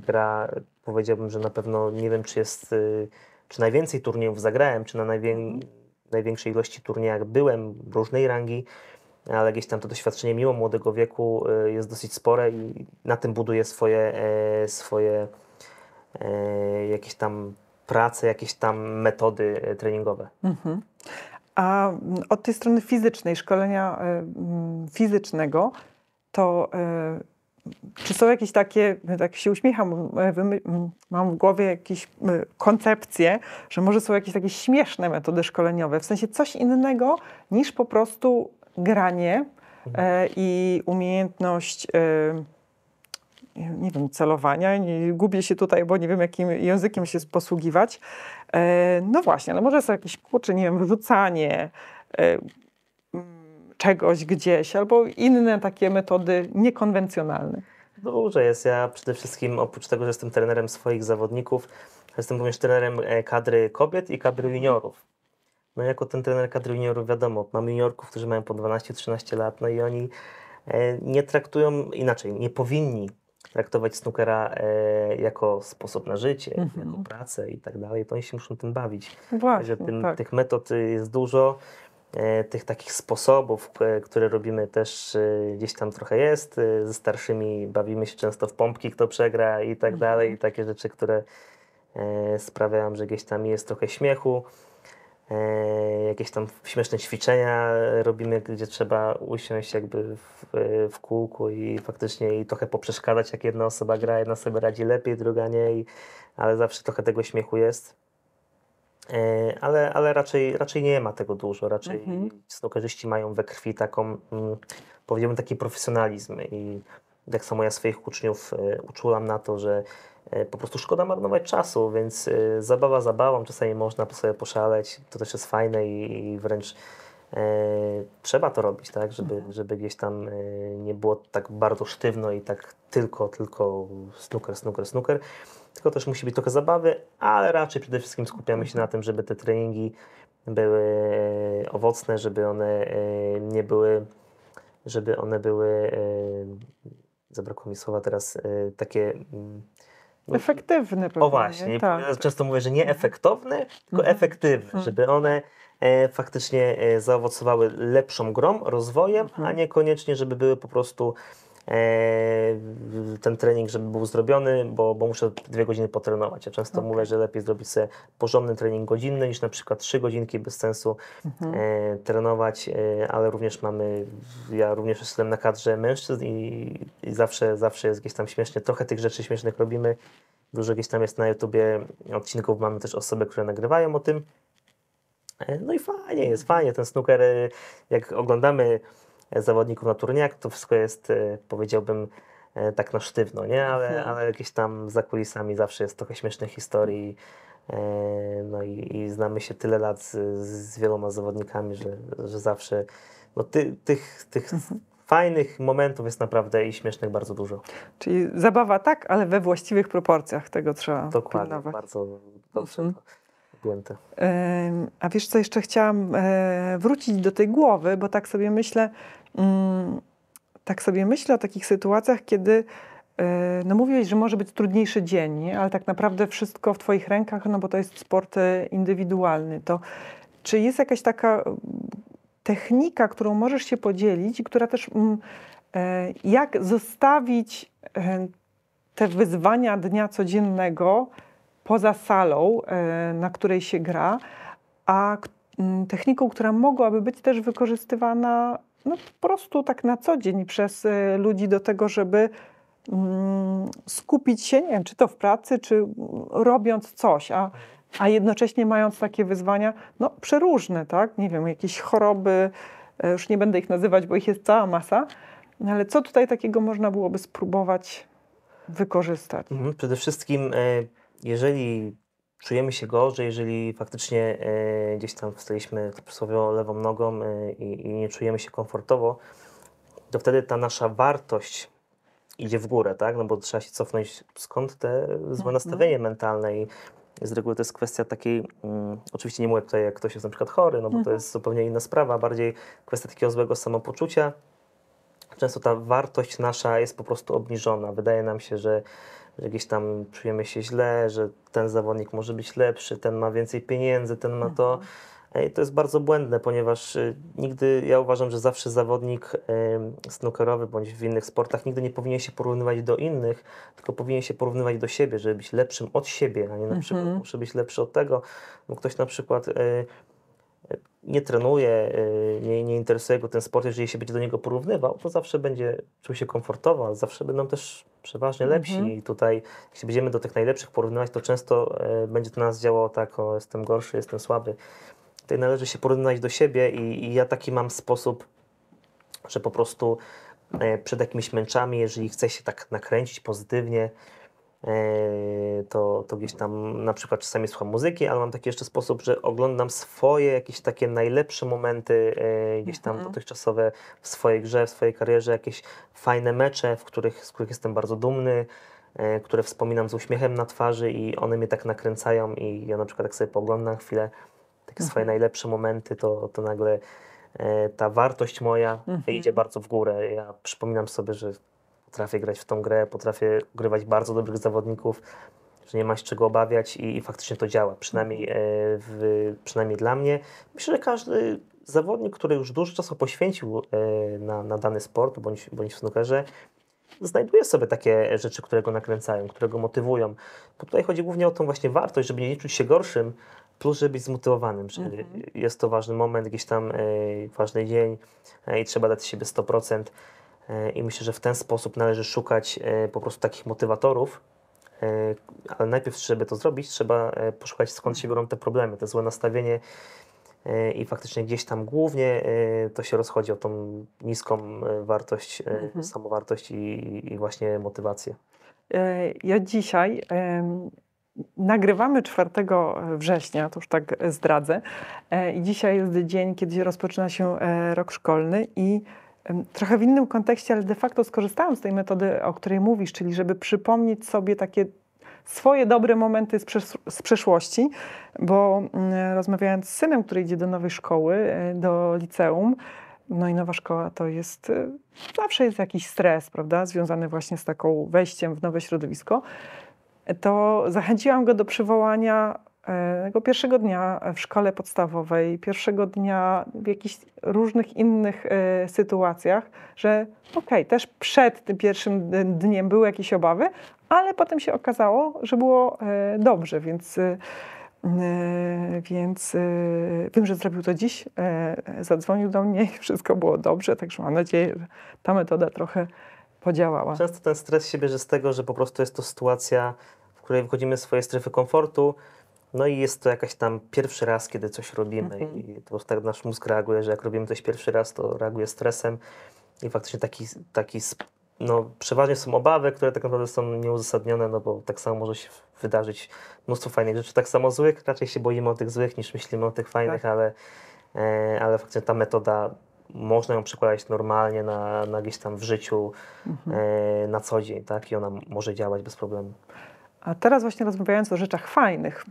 gra, powiedziałbym, że na pewno nie wiem, czy jest, e, czy najwięcej turniejów zagrałem, czy na najwię- mhm. największej ilości turniejach byłem, różnej rangi, ale gdzieś tam to doświadczenie miło młodego wieku e, jest dosyć spore i na tym buduję swoje, swoje jakieś tam prace, jakieś tam metody treningowe. Mhm. A od tej strony fizycznej, szkolenia fizycznego, to czy są jakieś takie, tak się uśmiecham, e, mam w głowie jakieś koncepcje, że może są jakieś takie śmieszne metody szkoleniowe, w sensie coś innego niż po prostu granie e, mhm. i umiejętność e, nie wiem, celowania. Nie, gubię się tutaj, bo nie wiem, jakim językiem się posługiwać. No właśnie, no może są jakieś kurcze, nie wiem, rzucanie, czegoś gdzieś, albo inne takie metody niekonwencjonalne? Dużo no, jest. Ja przede wszystkim, oprócz tego, że jestem trenerem swoich zawodników, jestem również trenerem e, kadry kobiet i kadry juniorów. No jako ten trener kadry juniorów wiadomo, mam juniorków, którzy mają po 12-13 lat, no i oni e, nie traktują inaczej, nie powinni traktować snookera e, jako sposób na życie, mhm. jako pracę i tak dalej, to oni się muszą tym bawić. Właśnie, Że tym, tak. tych metod jest dużo. E, tych takich sposobów, e, które robimy też e, gdzieś tam trochę jest. Ze starszymi bawimy się często w pompki, kto przegra i tak mhm. dalej. I takie rzeczy, które sprawiają, że gdzieś tam jest trochę śmiechu. Jakieś tam śmieszne ćwiczenia robimy, gdzie trzeba usiąść jakby w, w kółku i faktycznie i trochę poprzeszkadać, jak jedna osoba gra, jedna sobie radzi lepiej, druga nie, ale zawsze trochę tego śmiechu jest. E, ale, ale raczej, raczej nie ma tego dużo. Raczej mhm. snookerzyści mają we krwi taką, mm, powiedziałbym, taki profesjonalizm. I tak samo ja swoich uczniów e, uczułam na to, że e, po prostu szkoda marnować czasu, więc zabawa zabawą, czasami można sobie poszaleć, to też jest fajne i, wręcz trzeba to robić, tak, żeby, mhm. żeby gdzieś tam nie było tak bardzo sztywno i tak tylko, tylko snooker, snooker, snooker tylko też musi być trochę zabawy, ale raczej przede wszystkim skupiamy się na tym, żeby te treningi były e, owocne, żeby one e, nie były, żeby one były, e, zabrakło mi słowa teraz, takie... Mm, efektywne O właśnie, tak. często mówię, że nie efektowne, tylko mhm. efektywne, mhm. żeby one faktycznie zaowocowały lepszą grą, rozwojem, mhm. a niekoniecznie, żeby były po prostu E, ten trening, żeby był zrobiony, bo, bo muszę dwie godziny potrenować. Ja często okay. mówię, że lepiej zrobić sobie porządny trening godzinny niż na przykład trzy godzinki bez sensu mhm. e, trenować, e, ale również mamy, ja również jestem na kadrze mężczyzn i, i, zawsze, zawsze jest gdzieś tam śmiesznie, trochę tych rzeczy śmiesznych robimy. Dużo gdzieś tam jest na YouTubie odcinków, mamy też osoby, które nagrywają o tym. E, no i fajnie jest, fajnie ten snooker, e, jak oglądamy zawodników na turniejach, to wszystko jest, e, powiedziałbym, e, tak na sztywno, nie? Ale, mhm. ale jakieś tam za kulisami zawsze jest trochę śmiesznych historii. E, no i, i znamy się tyle lat z, z wieloma zawodnikami, że, że zawsze no ty, tych, tych mhm. fajnych momentów jest naprawdę i śmiesznych bardzo dużo. Czyli zabawa tak, ale we właściwych proporcjach tego trzeba Dokładnie, pilnować. bardzo dobrze. Mhm. A wiesz co, jeszcze chciałam wrócić do tej głowy, bo tak sobie myślę, Mm, tak sobie myślę o takich sytuacjach, kiedy e, no mówiłeś, że może być trudniejszy dzień, ale tak naprawdę wszystko w Twoich rękach, no bo to jest sport e, indywidualny. To czy jest jakaś taka mm, technika, którą możesz się podzielić i która też mm, e, jak zostawić te wyzwania dnia codziennego poza salą, na której się gra, a techniką, która mogłaby być też wykorzystywana no, po prostu tak na co dzień przez y, ludzi do tego, żeby mm, skupić się, nie wiem, czy to w pracy, czy mm, robiąc coś, a, a jednocześnie mając takie wyzwania, no przeróżne, tak? Nie wiem, jakieś choroby, e, już nie będę ich nazywać, bo ich jest cała masa, no, ale co tutaj takiego można byłoby spróbować wykorzystać? Mhm, przede wszystkim, e, jeżeli czujemy się gorzej, jeżeli faktycznie y, gdzieś tam wstaliśmy przysłowiowo lewą nogą y, i nie czujemy się komfortowo, to wtedy ta nasza wartość idzie w górę, tak? No bo trzeba się cofnąć, skąd te złe mhm. nastawienie mhm. mentalne i z reguły to jest kwestia takiej, mm, oczywiście nie mówię tutaj jak ktoś jest na przykład chory, no bo mhm. to jest zupełnie inna sprawa, bardziej kwestia takiego złego samopoczucia. Często ta wartość nasza jest po prostu obniżona. Wydaje nam się, że że gdzieś tam czujemy się źle, że ten zawodnik może być lepszy, ten ma więcej pieniędzy, ten ma to. I to jest bardzo błędne, ponieważ y, nigdy, ja uważam, że zawsze zawodnik y, snookerowy bądź w innych sportach nigdy nie powinien się porównywać do innych, tylko powinien się porównywać do siebie, żeby być lepszym od siebie, a nie na mhm. przykład muszę być lepszy od tego, bo ktoś na przykład y, nie trenuje, y, nie, nie interesuje go ten sport, jeżeli się będzie do niego porównywał, to zawsze będzie czuł się komfortowo, zawsze będą też przeważnie mhm. lepsi. Mm -hmm. I tutaj, jeśli będziemy do tych najlepszych porównywać, to często y, będzie to nas działało tak, o, jestem gorszy, jestem słaby. Tutaj należy się porównać do siebie i, i ja taki mam sposób, że po prostu y, przed jakimiś męczami, jeżeli chce się tak nakręcić pozytywnie, E, to, to gdzieś tam na przykład czasami słucham muzyki, ale mam taki jeszcze sposób, że oglądam swoje jakieś takie najlepsze momenty e, gdzieś tam mm dotychczasowe w swojej grze, w swojej karierze, jakieś fajne mecze, w których, z których jestem bardzo dumny, e, które wspominam z uśmiechem na twarzy i one mnie tak nakręcają i ja na przykład jak sobie pooglądam chwilę takie swoje mhm. najlepsze momenty, to, to nagle ta wartość moja mhm. idzie bardzo w górę. Ja przypominam sobie, że potrafię grać w tą grę, potrafię grywać bardzo dobrych zawodników, że nie ma się czego obawiać i, i faktycznie to działa, przynajmniej, e, w, przynajmniej dla mnie. Myślę, że każdy zawodnik, który już dużo czasu poświęcił e, na, na dany sport bądź, bądź w snookerze, znajduje sobie takie rzeczy, które go nakręcają, które go motywują. Bo tutaj chodzi głównie o tą właśnie wartość, żeby nie czuć się gorszym, plus żeby być zmotywowanym, że mhm. jest to ważny moment, jakiś tam e, ważny dzień i trzeba dać siebie 100%. E, I myślę, że w ten sposób należy szukać e, po prostu takich motywatorów, e, ale najpierw, żeby to zrobić, trzeba poszukać skąd się biorą te problemy, to złe nastawienie i faktycznie gdzieś tam głównie to się rozchodzi o tą niską wartość, mhm. samowartość i, i właśnie motywację. Ja dzisiaj Nagrywamy 4 września, to już tak zdradzę. I dzisiaj jest dzień, kiedy rozpoczyna się rok szkolny i trochę w innym kontekście, ale de facto skorzystałam z tej metody, o której mówisz, czyli żeby przypomnieć sobie takie swoje dobre momenty z, przesz z przeszłości, bo mm, rozmawiając z synem, który idzie do nowej szkoły, e, do liceum, no i nowa szkoła to jest, e, zawsze jest jakiś stres, prawda, związany właśnie z taką wejściem w nowe środowisko, to zachęciłam go do przywołania tego pierwszego dnia w szkole podstawowej, pierwszego dnia w jakichś różnych innych e, sytuacjach, że okej, okay, też przed tym pierwszym dniem były jakieś obawy, ale potem się okazało, że było e, dobrze, więc. E, więc wiem, że zrobił to dziś. zadzwonił do mnie i wszystko było dobrze, także mam nadzieję, że ta metoda trochę podziałała. Często ten stres się bierze z tego, że po prostu jest to sytuacja, w której wychodzimy z swojej strefy komfortu, no i jest to jakaś tam pierwszy raz, kiedy coś robimy mm -hmm. i to tak nasz mózg reaguje, że jak robimy coś pierwszy raz, to reaguje stresem i faktycznie taki, taki no, przeważnie są obawy, które tak naprawdę są nieuzasadnione, no bo tak samo może się wydarzyć mnóstwo fajnych rzeczy, tak samo złych, raczej się boimy o tych złych niż myślimy o tych fajnych, tak. ale, e, ale faktycznie ta metoda można ją przekładać normalnie na, na gdzieś tam w życiu mhm. e, na co dzień, tak? I ona może działać bez problemu. A teraz właśnie rozmawiając o rzeczach fajnych,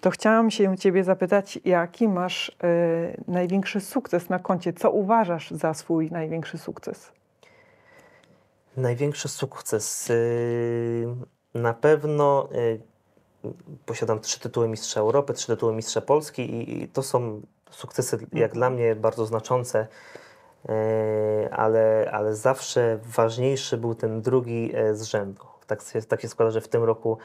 to chciałam się Ciebie zapytać, jaki masz y, największy sukces na koncie? Co uważasz za swój największy sukces? Największy sukces. Y, na pewno y, posiadam trzy tytuły Mistrza Europy, trzy tytuły Mistrza Polski i, i to są sukcesy, mm. jak dla mnie, bardzo znaczące. Y, ale, ale zawsze ważniejszy był ten drugi y, z rzędu tak się, tak się składa, że w tym roku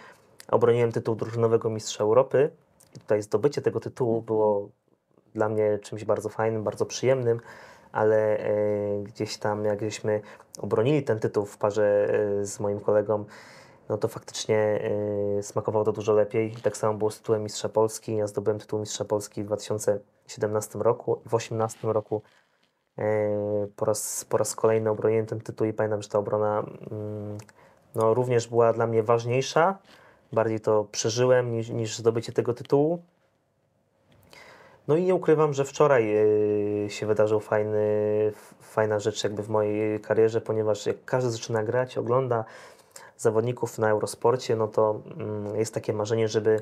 obroniłem tytuł drużynowego mistrza Europy i tutaj zdobycie tego tytułu było dla mnie czymś bardzo fajnym, bardzo przyjemnym, ale e, gdzieś tam jak żeśmy obronili ten tytuł w parze e, z moim kolegą, no to faktycznie e, smakowało to dużo lepiej. Tak samo było z tytułem Mistrza Polski. Ja zdobyłem tytuł Mistrza Polski w 2017 roku. W 2018 roku po raz, po raz kolejny obroniłem ten tytuł i pamiętam, że ta obrona mm, no, również była dla mnie ważniejsza. Bardziej to przeżyłem niż, niż zdobycie tego tytułu. No i nie ukrywam, że wczoraj yy, się wydarzył fajny, fajna rzecz jakby w mojej karierze, ponieważ jak każdy zaczyna grać, ogląda zawodników na Eurosporcie, no to mm, jest takie marzenie, żeby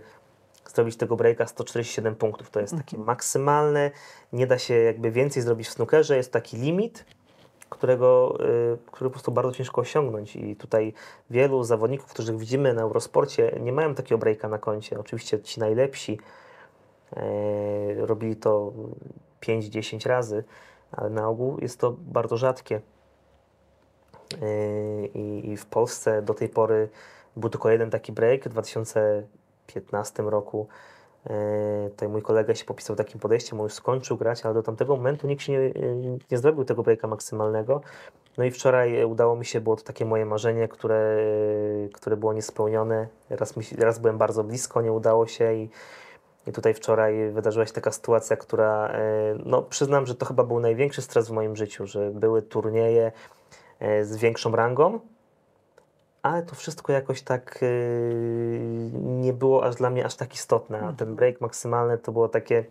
zrobić tego breaka 147 punktów. To jest mhm. taki maksymalny, nie da się jakby więcej zrobić w snookerze, jest taki limit którego, y, który po prostu bardzo ciężko osiągnąć. I tutaj wielu zawodników, których widzimy na Eurosporcie, nie mają takiego breaka na koncie. Oczywiście ci najlepsi e, robili to 5-10 razy, ale na ogół jest to bardzo rzadkie. E, I w Polsce do tej pory był tylko jeden taki break w 2015 roku E, tutaj mój kolega się popisał takim podejściem, on już skończył grać, ale do tamtego momentu nikt się nie, nie zrobił tego breaka maksymalnego. No i wczoraj e, udało mi się, było to takie moje marzenie, które, które było niespełnione. Raz, mi, raz byłem bardzo blisko, nie udało się i, i tutaj wczoraj wydarzyła się taka sytuacja, która, e, no przyznam, że to chyba był największy stres w moim życiu, że były turnieje z większą rangą, ale to wszystko jakoś tak yy, nie było aż dla mnie aż tak istotne. A mhm. ten break maksymalny to było takie,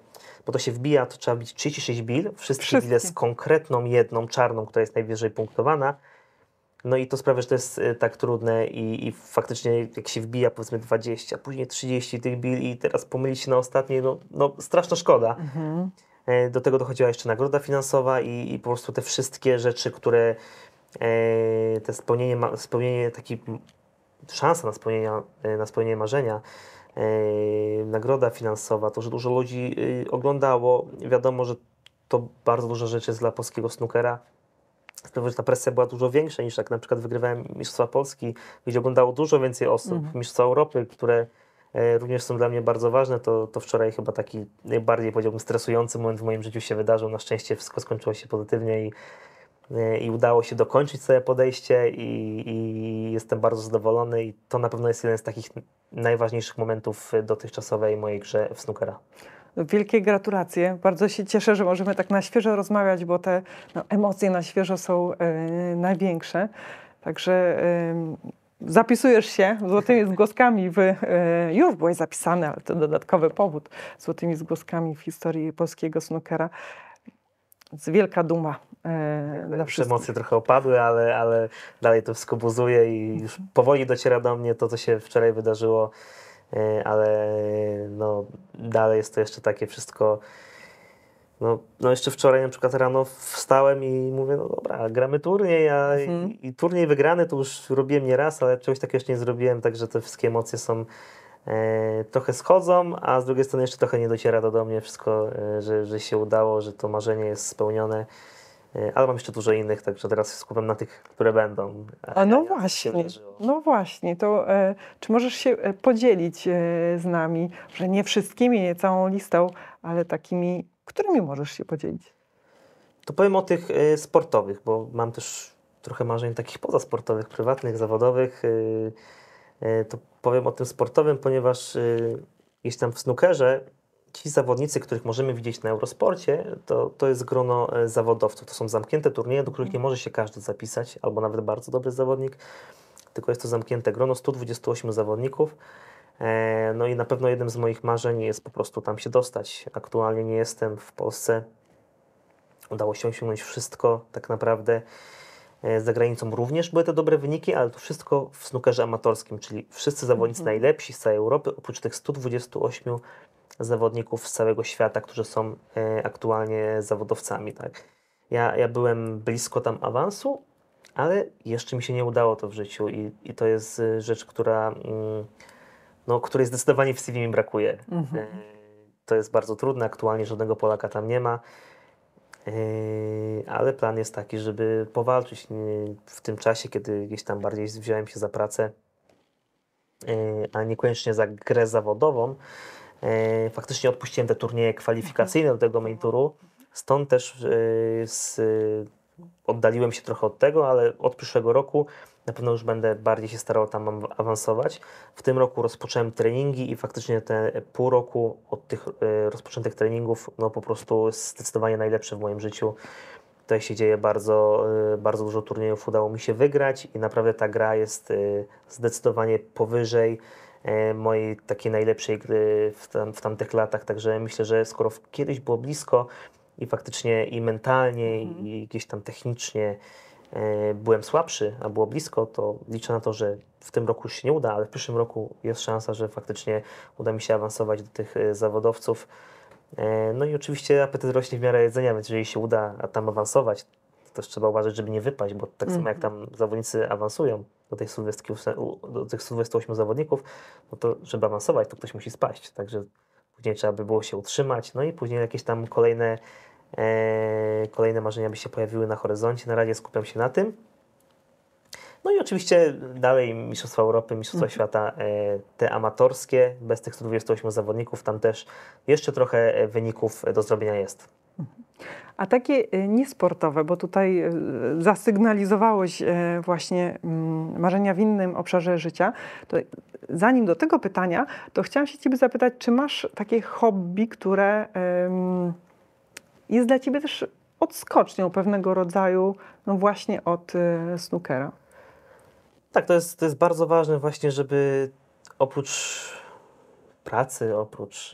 bo to się wbija, to trzeba bić 36 bil, wszystkie, wszystkie. bile z konkretną jedną czarną, która jest najwyżej punktowana. No i to sprawia, że to jest y, tak trudne i, i faktycznie jak się wbija powiedzmy 20, później 30 tych bil i teraz pomyli się na ostatniej, no, no straszna szkoda. Mhm. E, do tego dochodziła jeszcze nagroda finansowa i, i po prostu te wszystkie rzeczy, które E, te spełnienie, spełnienie taki szansa na, spełnienia, e, na spełnienie marzenia, e, nagroda finansowa, to, że dużo ludzi oglądało, wiadomo, że to bardzo duża rzecz jest dla polskiego snookera, sprawiło, że ta presja była dużo większa niż jak na przykład wygrywałem Mistrzostwa Polski, gdzie oglądało dużo więcej osób, mhm. Mistrzostwa Europy, które również są dla mnie bardzo ważne, to, to wczoraj chyba taki najbardziej, powiedziałbym, stresujący moment w moim życiu się wydarzył. Na szczęście wszystko skończyło się pozytywnie i E, i udało się dokończyć swoje podejście i, i, jestem bardzo zadowolony i to na pewno jest jeden z takich najważniejszych momentów dotychczasowej mojej grze w snookera. Wielkie gratulacje. Bardzo się cieszę, że możemy tak na świeżo rozmawiać, bo te no, emocje na świeżo są e, największe. Także zapisujesz się złotymi zgłoskami w, e, już byłeś zapisany, ale to dodatkowy powód, złotymi zgłoskami w historii polskiego snookera. Z wielka duma E, dla Emocje trochę opadły, ale, ale dalej to wszystko buzuje i już mhm. powoli dociera do mnie to, co się wczoraj wydarzyło, e, ale no, dalej jest to jeszcze takie wszystko. No, no jeszcze wczoraj na przykład rano wstałem i mówię, no dobra, gramy turniej, a mhm. i, i turniej wygrany to już robiłem nie raz, ale czegoś takiego jeszcze nie zrobiłem, także te wszystkie emocje są e, trochę schodzą, a z drugiej strony jeszcze trochę nie dociera to do mnie wszystko, e, że, że się udało, że to marzenie jest spełnione. E, ale mam jeszcze dużo innych, także teraz się skupiam na tych, które będą. E, A no ja właśnie, no właśnie. To e, czy możesz się e, podzielić e, z nami, że nie wszystkimi, nie całą listą, ale takimi, którymi możesz się podzielić? To powiem o tych e, sportowych, bo mam też trochę marzeń takich pozasportowych, prywatnych, zawodowych. To powiem o tym sportowym, ponieważ jeśli tam w snookerze ci zawodnicy, których możemy widzieć na Eurosporcie, to, to jest grono e, zawodowców. To są zamknięte turnieje, do których nie może się każdy zapisać, albo nawet bardzo dobry zawodnik, tylko jest to zamknięte grono 128 zawodników. E, no i na pewno jednym z moich marzeń jest po prostu tam się dostać. Aktualnie nie jestem w Polsce. Udało się osiągnąć wszystko tak naprawdę. E, za granicą również były te dobre wyniki, ale to wszystko w snukerze amatorskim, czyli wszyscy zawodnicy mhm. najlepsi z całej Europy, oprócz tych 128 zawodników z całego świata, którzy są e, aktualnie zawodowcami. Tak? Ja, ja byłem blisko tam awansu, ale jeszcze mi się nie udało to w życiu i, i to jest e, rzecz, która, mm, no, której zdecydowanie w CV mi brakuje. Mhm. E, to jest bardzo trudne, aktualnie żadnego Polaka tam nie ma, ale plan jest taki, żeby powalczyć w tym czasie, kiedy gdzieś tam bardziej wziąłem się za pracę, a niekoniecznie za grę zawodową, E, faktycznie odpuściłem te turnieje kwalifikacyjne do tego main touru, stąd też e, z, e, oddaliłem się trochę od tego, ale od przyszłego roku na pewno już będę bardziej się starał tam awansować. W tym roku rozpocząłem treningi i faktycznie te pół roku od tych rozpoczętych treningów, no po prostu zdecydowanie najlepsze w moim życiu. Tutaj się dzieje bardzo, bardzo dużo turniejów, udało mi się wygrać i naprawdę ta gra jest zdecydowanie powyżej E, mojej takiej najlepszej gry w, tam, w tamtych latach. Także myślę, że skoro kiedyś było blisko i faktycznie i mentalnie, mhm. i gdzieś tam technicznie e, byłem słabszy, a było blisko, to liczę na to, że w tym roku się nie uda, ale w przyszłym roku jest szansa, że faktycznie uda mi się awansować do tych e, zawodowców. No i oczywiście apetyt rośnie w miarę jedzenia, więc jeżeli się uda tam awansować, też trzeba uważać, żeby nie wypaść, bo tak mm. samo jak tam mhm. zawodnicy awansują do tych, 128, do tych 128 zawodników, no to żeby awansować, to ktoś musi spaść. Także później trzeba by było się utrzymać, no i później jakieś tam kolejne, e, kolejne marzenia by się pojawiły na horyzoncie. Na razie skupiam się na tym. No i oczywiście dalej Mistrzostwa Europy, Mistrzostwa mhm. Świata, e, te amatorskie, bez tych 128 zawodników, tam też jeszcze trochę e, wyników do zrobienia jest. Mhm. A takie y, niesportowe, bo tutaj y, zasygnalizowałeś y, właśnie mm, marzenia w innym obszarze życia, to zanim do tego pytania, to chciałam się Ciebie zapytać, czy masz takie hobby, które jest dla Ciebie też odskocznią pewnego rodzaju, no właśnie od snookera? Tak, to jest, to jest bardzo ważne właśnie, żeby oprócz pracy, oprócz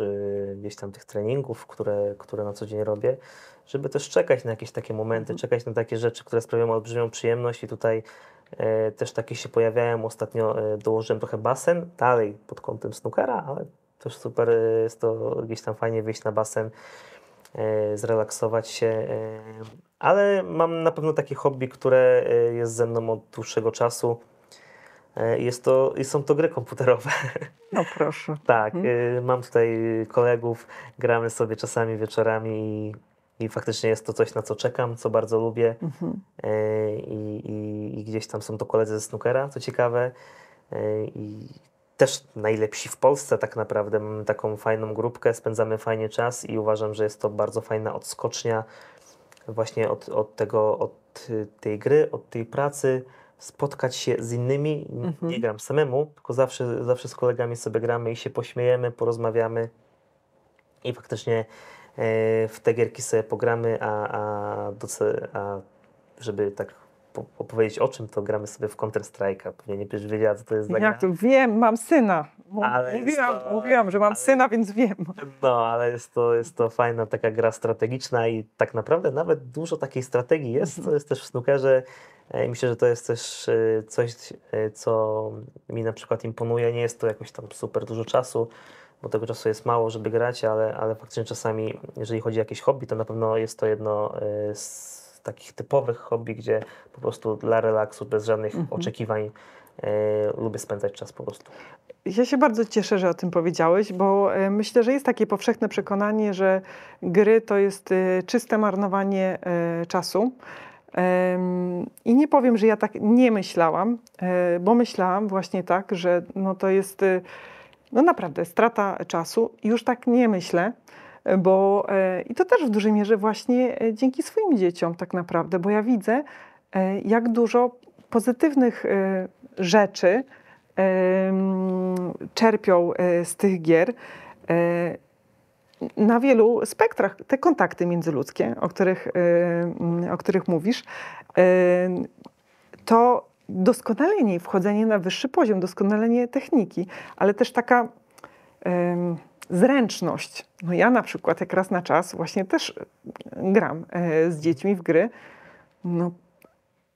gdzieś tam tych treningów, które, które na co dzień robię, żeby też czekać na jakieś takie momenty, mhm. czekać na takie rzeczy, które sprawiają olbrzymią przyjemność i tutaj e, też takie się pojawiają. Ostatnio e, dołożyłem trochę basen, dalej pod kątem snookera, ale też super e, jest to gdzieś tam fajnie wyjść na basen, e, zrelaksować się. E, ale mam na pewno takie hobby, które e, jest ze mną od dłuższego czasu. Jest to, są to gry komputerowe. No proszę. tak, mhm. mam tutaj kolegów, gramy sobie czasami wieczorami i i faktycznie jest to coś, na co czekam, co bardzo lubię. Mhm. E, I, i, I, gdzieś tam są to koledzy ze snookera, co ciekawe. E, I też najlepsi w Polsce tak naprawdę. Mamy taką fajną grupkę, spędzamy fajnie czas i uważam, że jest to bardzo fajna odskocznia właśnie od, od tego, od tej gry, od tej pracy, spotkać się z innymi. Mhm. Nie gram samemu, tylko zawsze, zawsze z kolegami sobie gramy i się pośmiejemy, porozmawiamy. I faktycznie E, w te gierki sobie pogramy, a, a, a żeby tak opowiedzieć o czym, to gramy sobie w Counter-Strike'a. Pewnie nie będziesz wiedziała, co to jest za Jak to wiem, mam syna. Ale mówiłam, to, mówiłam, że mam ale, syna, więc wiem. No, ale jest to, jest to fajna taka gra strategiczna i tak naprawdę nawet dużo takiej strategii jest, jest też w snookerze. E, myślę, że to jest też e, coś, co mi na przykład imponuje. Nie jest to jakoś tam super dużo czasu bo tego czasu jest mało, żeby grać, ale, ale faktycznie czasami, jeżeli chodzi o jakieś hobby, to na pewno jest to jedno e, z takich typowych hobby, gdzie po prostu dla relaksu, bez żadnych mhm. oczekiwań e, lubię spędzać czas po prostu. Ja się bardzo cieszę, że o tym powiedziałeś, bo e, myślę, że jest takie powszechne przekonanie, że gry to jest czyste marnowanie czasu. I nie powiem, że ja tak nie myślałam, bo myślałam właśnie tak, że no to jest no naprawdę, strata czasu. Już tak nie myślę, bo e, i to też w dużej mierze właśnie e, dzięki swoim dzieciom tak naprawdę, bo ja widzę, e, jak dużo pozytywnych rzeczy czerpią z tych gier na wielu spektrach. Te kontakty międzyludzkie, o których, o których mówisz, to doskonalenie i wchodzenie na wyższy poziom, doskonalenie techniki, ale też taka ym, zręczność. No ja na przykład jak raz na czas właśnie też gram y, z dziećmi w gry. No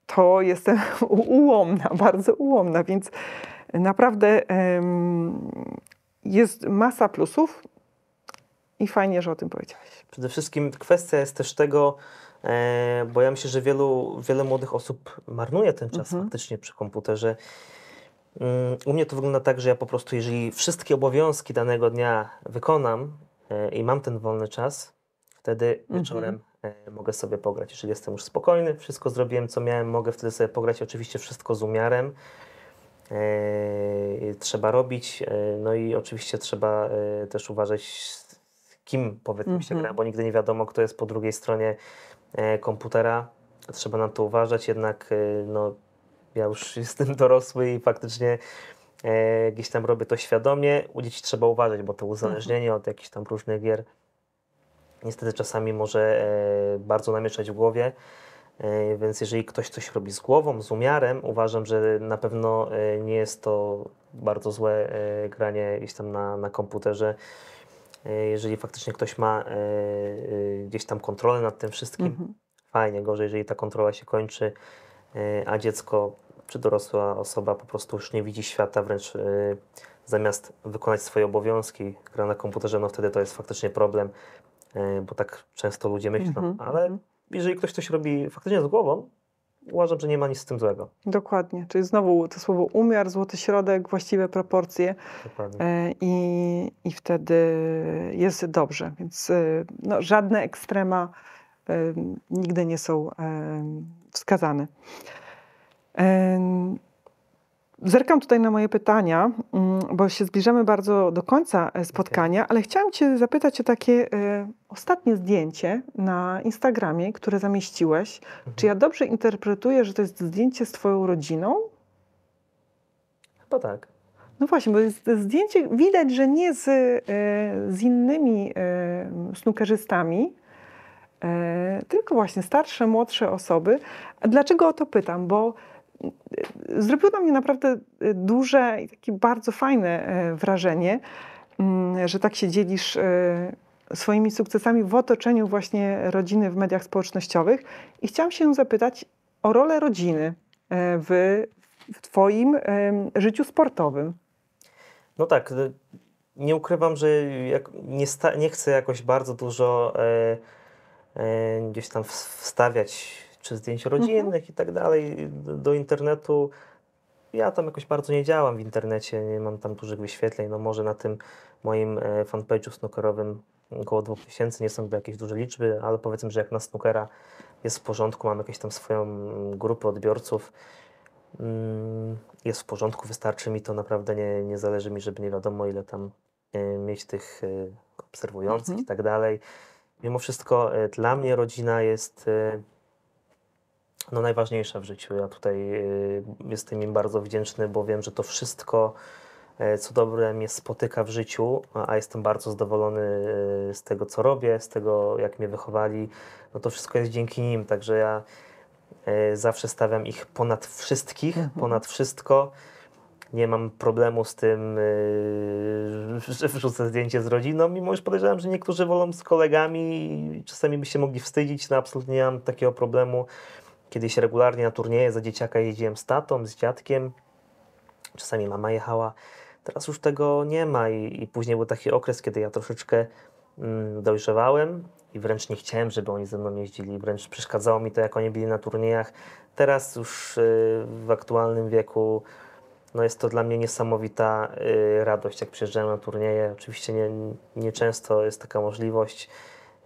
to jestem ułomna, bardzo ułomna, więc naprawdę ym, jest masa plusów i fajnie, że o tym powiedziałaś. Przede wszystkim kwestia jest też tego, E, bo ja myślę, że wielu, wiele młodych osób marnuje ten czas mhm. faktycznie przy komputerze. Mm, u mnie to wygląda tak, że ja po prostu, jeżeli wszystkie obowiązki danego dnia wykonam e, i mam ten wolny czas, wtedy mhm. wieczorem e, mogę sobie pograć. Jeżeli jestem już spokojny, wszystko zrobiłem, co miałem, mogę wtedy sobie pograć. Oczywiście wszystko z umiarem. trzeba robić, no i oczywiście trzeba też uważać, kim powiedzmy się mhm. gra, bo nigdy nie wiadomo, kto jest po drugiej stronie E, komputera. Trzeba na to uważać, jednak e, no, ja już jestem dorosły i faktycznie e, gdzieś tam robię to świadomie. U dzieci trzeba uważać, bo to uzależnienie mhm. od jakichś tam różnych gier niestety czasami może e, bardzo namieszać w głowie. E, więc jeżeli ktoś coś robi z głową, z umiarem, uważam, że na pewno e, nie jest to bardzo złe granie gdzieś tam na, na komputerze. E, jeżeli faktycznie ktoś ma e, e, gdzieś tam kontrolę nad tym wszystkim, mhm. fajnie, gorzej, jeżeli ta kontrola się kończy, a dziecko czy dorosła osoba po prostu już nie widzi świata, wręcz zamiast wykonać swoje obowiązki, gra na komputerze, no wtedy to jest faktycznie problem, bo tak często ludzie myślą, mhm. ale mhm. jeżeli ktoś coś robi faktycznie z głową, uważam, że nie ma nic z tym złego. Dokładnie, czyli znowu to słowo umiar, złoty środek, właściwe proporcje Dokładnie. E, i, i wtedy jest dobrze, więc e, no, żadne ekstrema e, nigdy nie są wskazane. Zerkam tutaj na moje pytania, mm, bo się zbliżamy bardzo do końca e, spotkania, ale chciałam Cię zapytać o takie e, ostatnie zdjęcie na Instagramie, które zamieściłeś. Czy ja mhm. dobrze interpretuję, że to jest zdjęcie z Twoją rodziną? Chyba tak. No właśnie, bo jest zdjęcie widać, że nie z, e, z innymi snukerzystami, tylko właśnie starsze, młodsze osoby. Dlaczego o to pytam? Bo zrobiło na mnie naprawdę y, duże i takie bardzo fajne y, wrażenie, mm, że tak się dzielisz y, swoimi sukcesami w otoczeniu właśnie rodziny w mediach społecznościowych. I chciałam się zapytać o rolę rodziny w, w Twoim życiu sportowym. No tak, nie ukrywam, że nie, sta, nie chcę jakoś bardzo dużo e, e, gdzieś tam wstawiać czy zdjęć rodzinnych mhm. i tak dalej do internetu. Ja tam jakoś bardzo nie działam w internecie, nie mam tam dużych wyświetleń, no może na tym moim e, fanpage'u snookerowym około 2000, nie są to jakieś duże liczby, ale powiedzmy, że jak na snookera jest w porządku, mam jakąś tam swoją grupę odbiorców, mm, jest w porządku, wystarczy mi to, naprawdę nie, nie zależy mi, żeby nie wiadomo ile tam e, mieć tych e, obserwujących mhm. i tak dalej. Mimo wszystko dla mnie rodzina jest no, najważniejsze w życiu. Ja tutaj y, jestem im bardzo wdzięczny, bo wiem, że to wszystko, y, co dobre mnie spotyka w życiu, a jestem bardzo zadowolony y, z tego, co robię, z tego, jak mnie wychowali, no to wszystko jest dzięki nim. Także ja zawsze stawiam ich ponad wszystkich, mhm. ponad wszystko. Nie mam problemu z tym, że wrzucę zdjęcie z rodziną, mimo że podejrzewam, że niektórzy wolą z kolegami i czasami by się mogli wstydzić. No absolutnie nie mam takiego problemu. Kiedyś regularnie na turnieje za dzieciaka jeździłem z tatą, z dziadkiem. Czasami mama jechała. Teraz już tego nie ma i, i później był taki okres, kiedy ja troszeczkę mm, dojrzewałem i wręcz nie chciałem, żeby oni ze mną jeździli. Wręcz przeszkadzało mi to, jak oni byli na turniejach. Teraz już y, w aktualnym wieku no jest to dla mnie niesamowita y, radość, jak przyjeżdżają na turnieje. Oczywiście nie, nie często jest taka możliwość.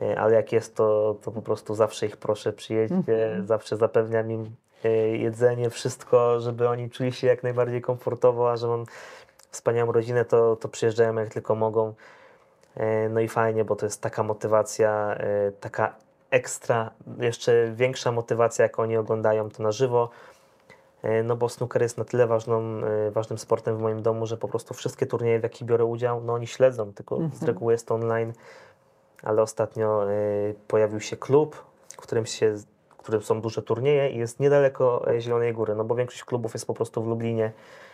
E, ale jak jest to, to po prostu zawsze ich proszę przyjeść, mhm. zawsze zapewniam im e, jedzenie, wszystko, żeby oni czuli się jak najbardziej komfortowo, a że mam wspaniałą rodzinę, to, to przyjeżdżają jak tylko mogą. E, no i fajnie, bo to jest taka motywacja, taka ekstra, jeszcze większa motywacja, jak oni oglądają to na żywo. No bo snooker jest na tyle ważną, ważnym sportem w moim domu, że po prostu wszystkie turnieje, w jakich biorę udział, no oni śledzą, tylko mm z mhm. reguły jest to online ale ostatnio y, pojawił się klub, w którym, się, w którym są duże turnieje i jest niedaleko y, Zielonej Góry, no bo większość klubów jest po prostu w Lublinie,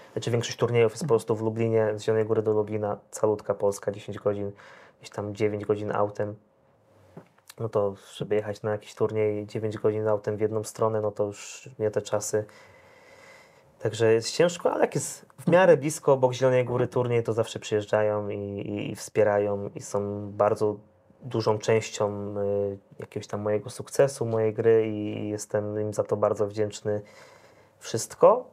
czy znaczy większość turniejów jest po prostu w Lublinie, z Zielonej Góry do Lublina, calutka Polska, 10 godzin, gdzieś tam 9 godzin autem. No to, żeby jechać na jakiś turniej 9 godzin autem w jedną stronę, no to już nie te czasy. Także jest ciężko, ale jak jest w miarę blisko obok Zielonej Góry turniej, to zawsze przyjeżdżają i, i, i wspierają i są bardzo dużą częścią y, jakiegoś tam mojego sukcesu, mojej gry i jestem im za to bardzo wdzięczny. Wszystko.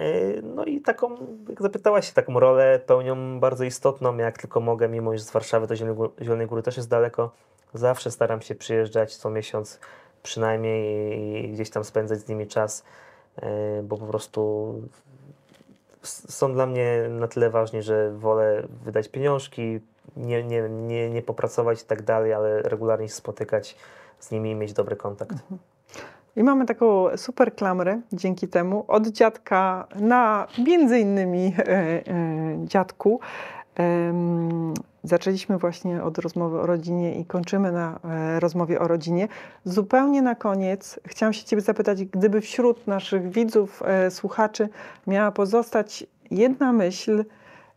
Y, no i taką, jak zapytałaś się, taką rolę pełnią bardzo istotną, jak tylko mogę, mimo że z Warszawy do Zielonej Góry też jest daleko. Zawsze staram się przyjeżdżać co miesiąc przynajmniej i gdzieś tam spędzać z nimi czas, y, bo po prostu są dla mnie na tyle ważni, że wolę wydać pieniążki, nie, nie, nie, nie popracować i tak dalej, ale regularnie się spotykać z nimi i mieć dobry kontakt. Mhm. I mamy taką super klamrę dzięki temu od dziadka na między innymi e, e, dziadku. E, zaczęliśmy właśnie od rozmowy o rodzinie i kończymy na e, rozmowie o rodzinie. Zupełnie na koniec chciałam się Ciebie zapytać, gdyby wśród naszych widzów, e, słuchaczy miała pozostać jedna myśl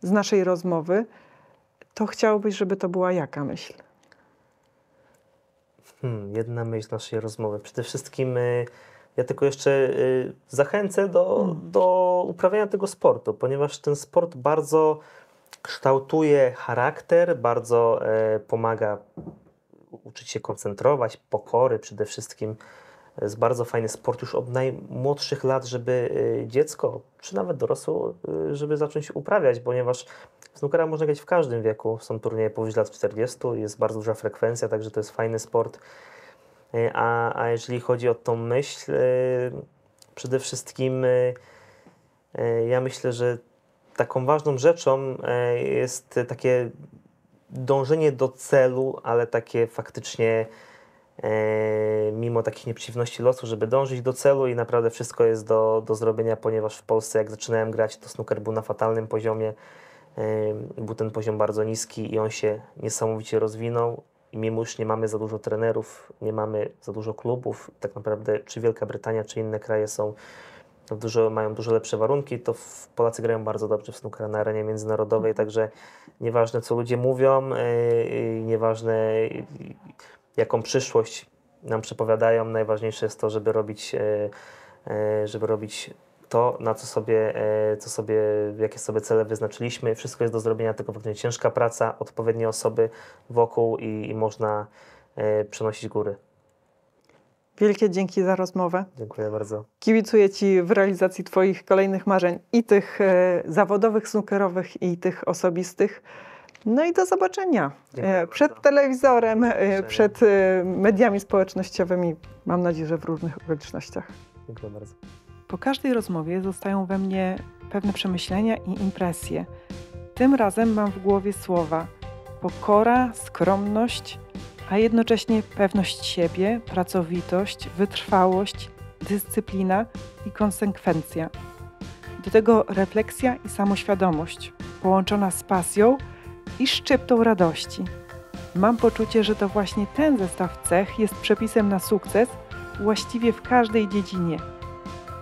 z naszej rozmowy, to chciałbyś, żeby to była jaka myśl? Hmm, jedna myśl naszej rozmowy. Przede wszystkim y, ja tylko jeszcze y, zachęcę do, hmm. do uprawiania tego sportu, ponieważ ten sport bardzo kształtuje charakter, bardzo e, pomaga uczyć się koncentrować, pokory przede wszystkim. Jest bardzo fajny sport już od najmłodszych lat, żeby y, dziecko, czy nawet dorosły, żeby zacząć uprawiać, ponieważ w snookera można grać w każdym wieku. Są turnieje powyżej lat 40, jest bardzo duża frekwencja, także to jest fajny sport. E, a, a jeżeli chodzi o tą myśl, e, przede wszystkim e, ja myślę, że taką ważną rzeczą jest takie dążenie do celu, ale takie faktycznie mimo takich nieprzeciwności losu, żeby dążyć do celu i naprawdę wszystko jest do, do zrobienia, ponieważ w Polsce jak zaczynałem grać, to snooker był na fatalnym poziomie był ten poziom bardzo niski i on się niesamowicie rozwinął. I mimo już nie mamy za dużo trenerów, nie mamy za dużo klubów, tak naprawdę czy Wielka Brytania, czy inne kraje są dużo, mają dużo lepsze warunki, to Polacy grają bardzo dobrze w snookera na arenie międzynarodowej, mhm. także nieważne co ludzie mówią, e, nieważne jaką przyszłość nam przepowiadają, najważniejsze jest to, żeby robić, e, e, żeby robić to, na co sobie, e, co sobie, jakie sobie cele wyznaczyliśmy. Wszystko jest do zrobienia, tylko faktycznie ciężka praca, odpowiednie osoby wokół i, i można e, przenosić góry. Wielkie dzięki za rozmowę. Dziękuję bardzo. Kibicuję Ci w realizacji Twoich kolejnych marzeń i tych e, zawodowych, snukerowych i tych osobistych. No i do zobaczenia Dziękuję przed bardzo. telewizorem, Dziękuję. przed mediami społecznościowymi. Mam nadzieję, że w różnych okolicznościach. Dziękuję bardzo. Po każdej rozmowie zostają we mnie pewne przemyślenia i impresje. Tym razem mam w głowie słowa pokora, skromność, a jednocześnie pewność siebie, pracowitość, wytrwałość, dyscyplina i konsekwencja. Do tego refleksja i samoświadomość, połączona z pasją i szczyptą radości. Mam poczucie, że to właśnie ten zestaw cech jest przepisem na sukces właściwie w każdej dziedzinie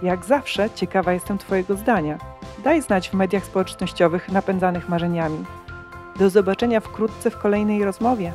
jak zawsze ciekawa jestem Twojego zdania. Daj znać w mediach społecznościowych napędzanych marzeniami. Do zobaczenia wkrótce w kolejnej rozmowie.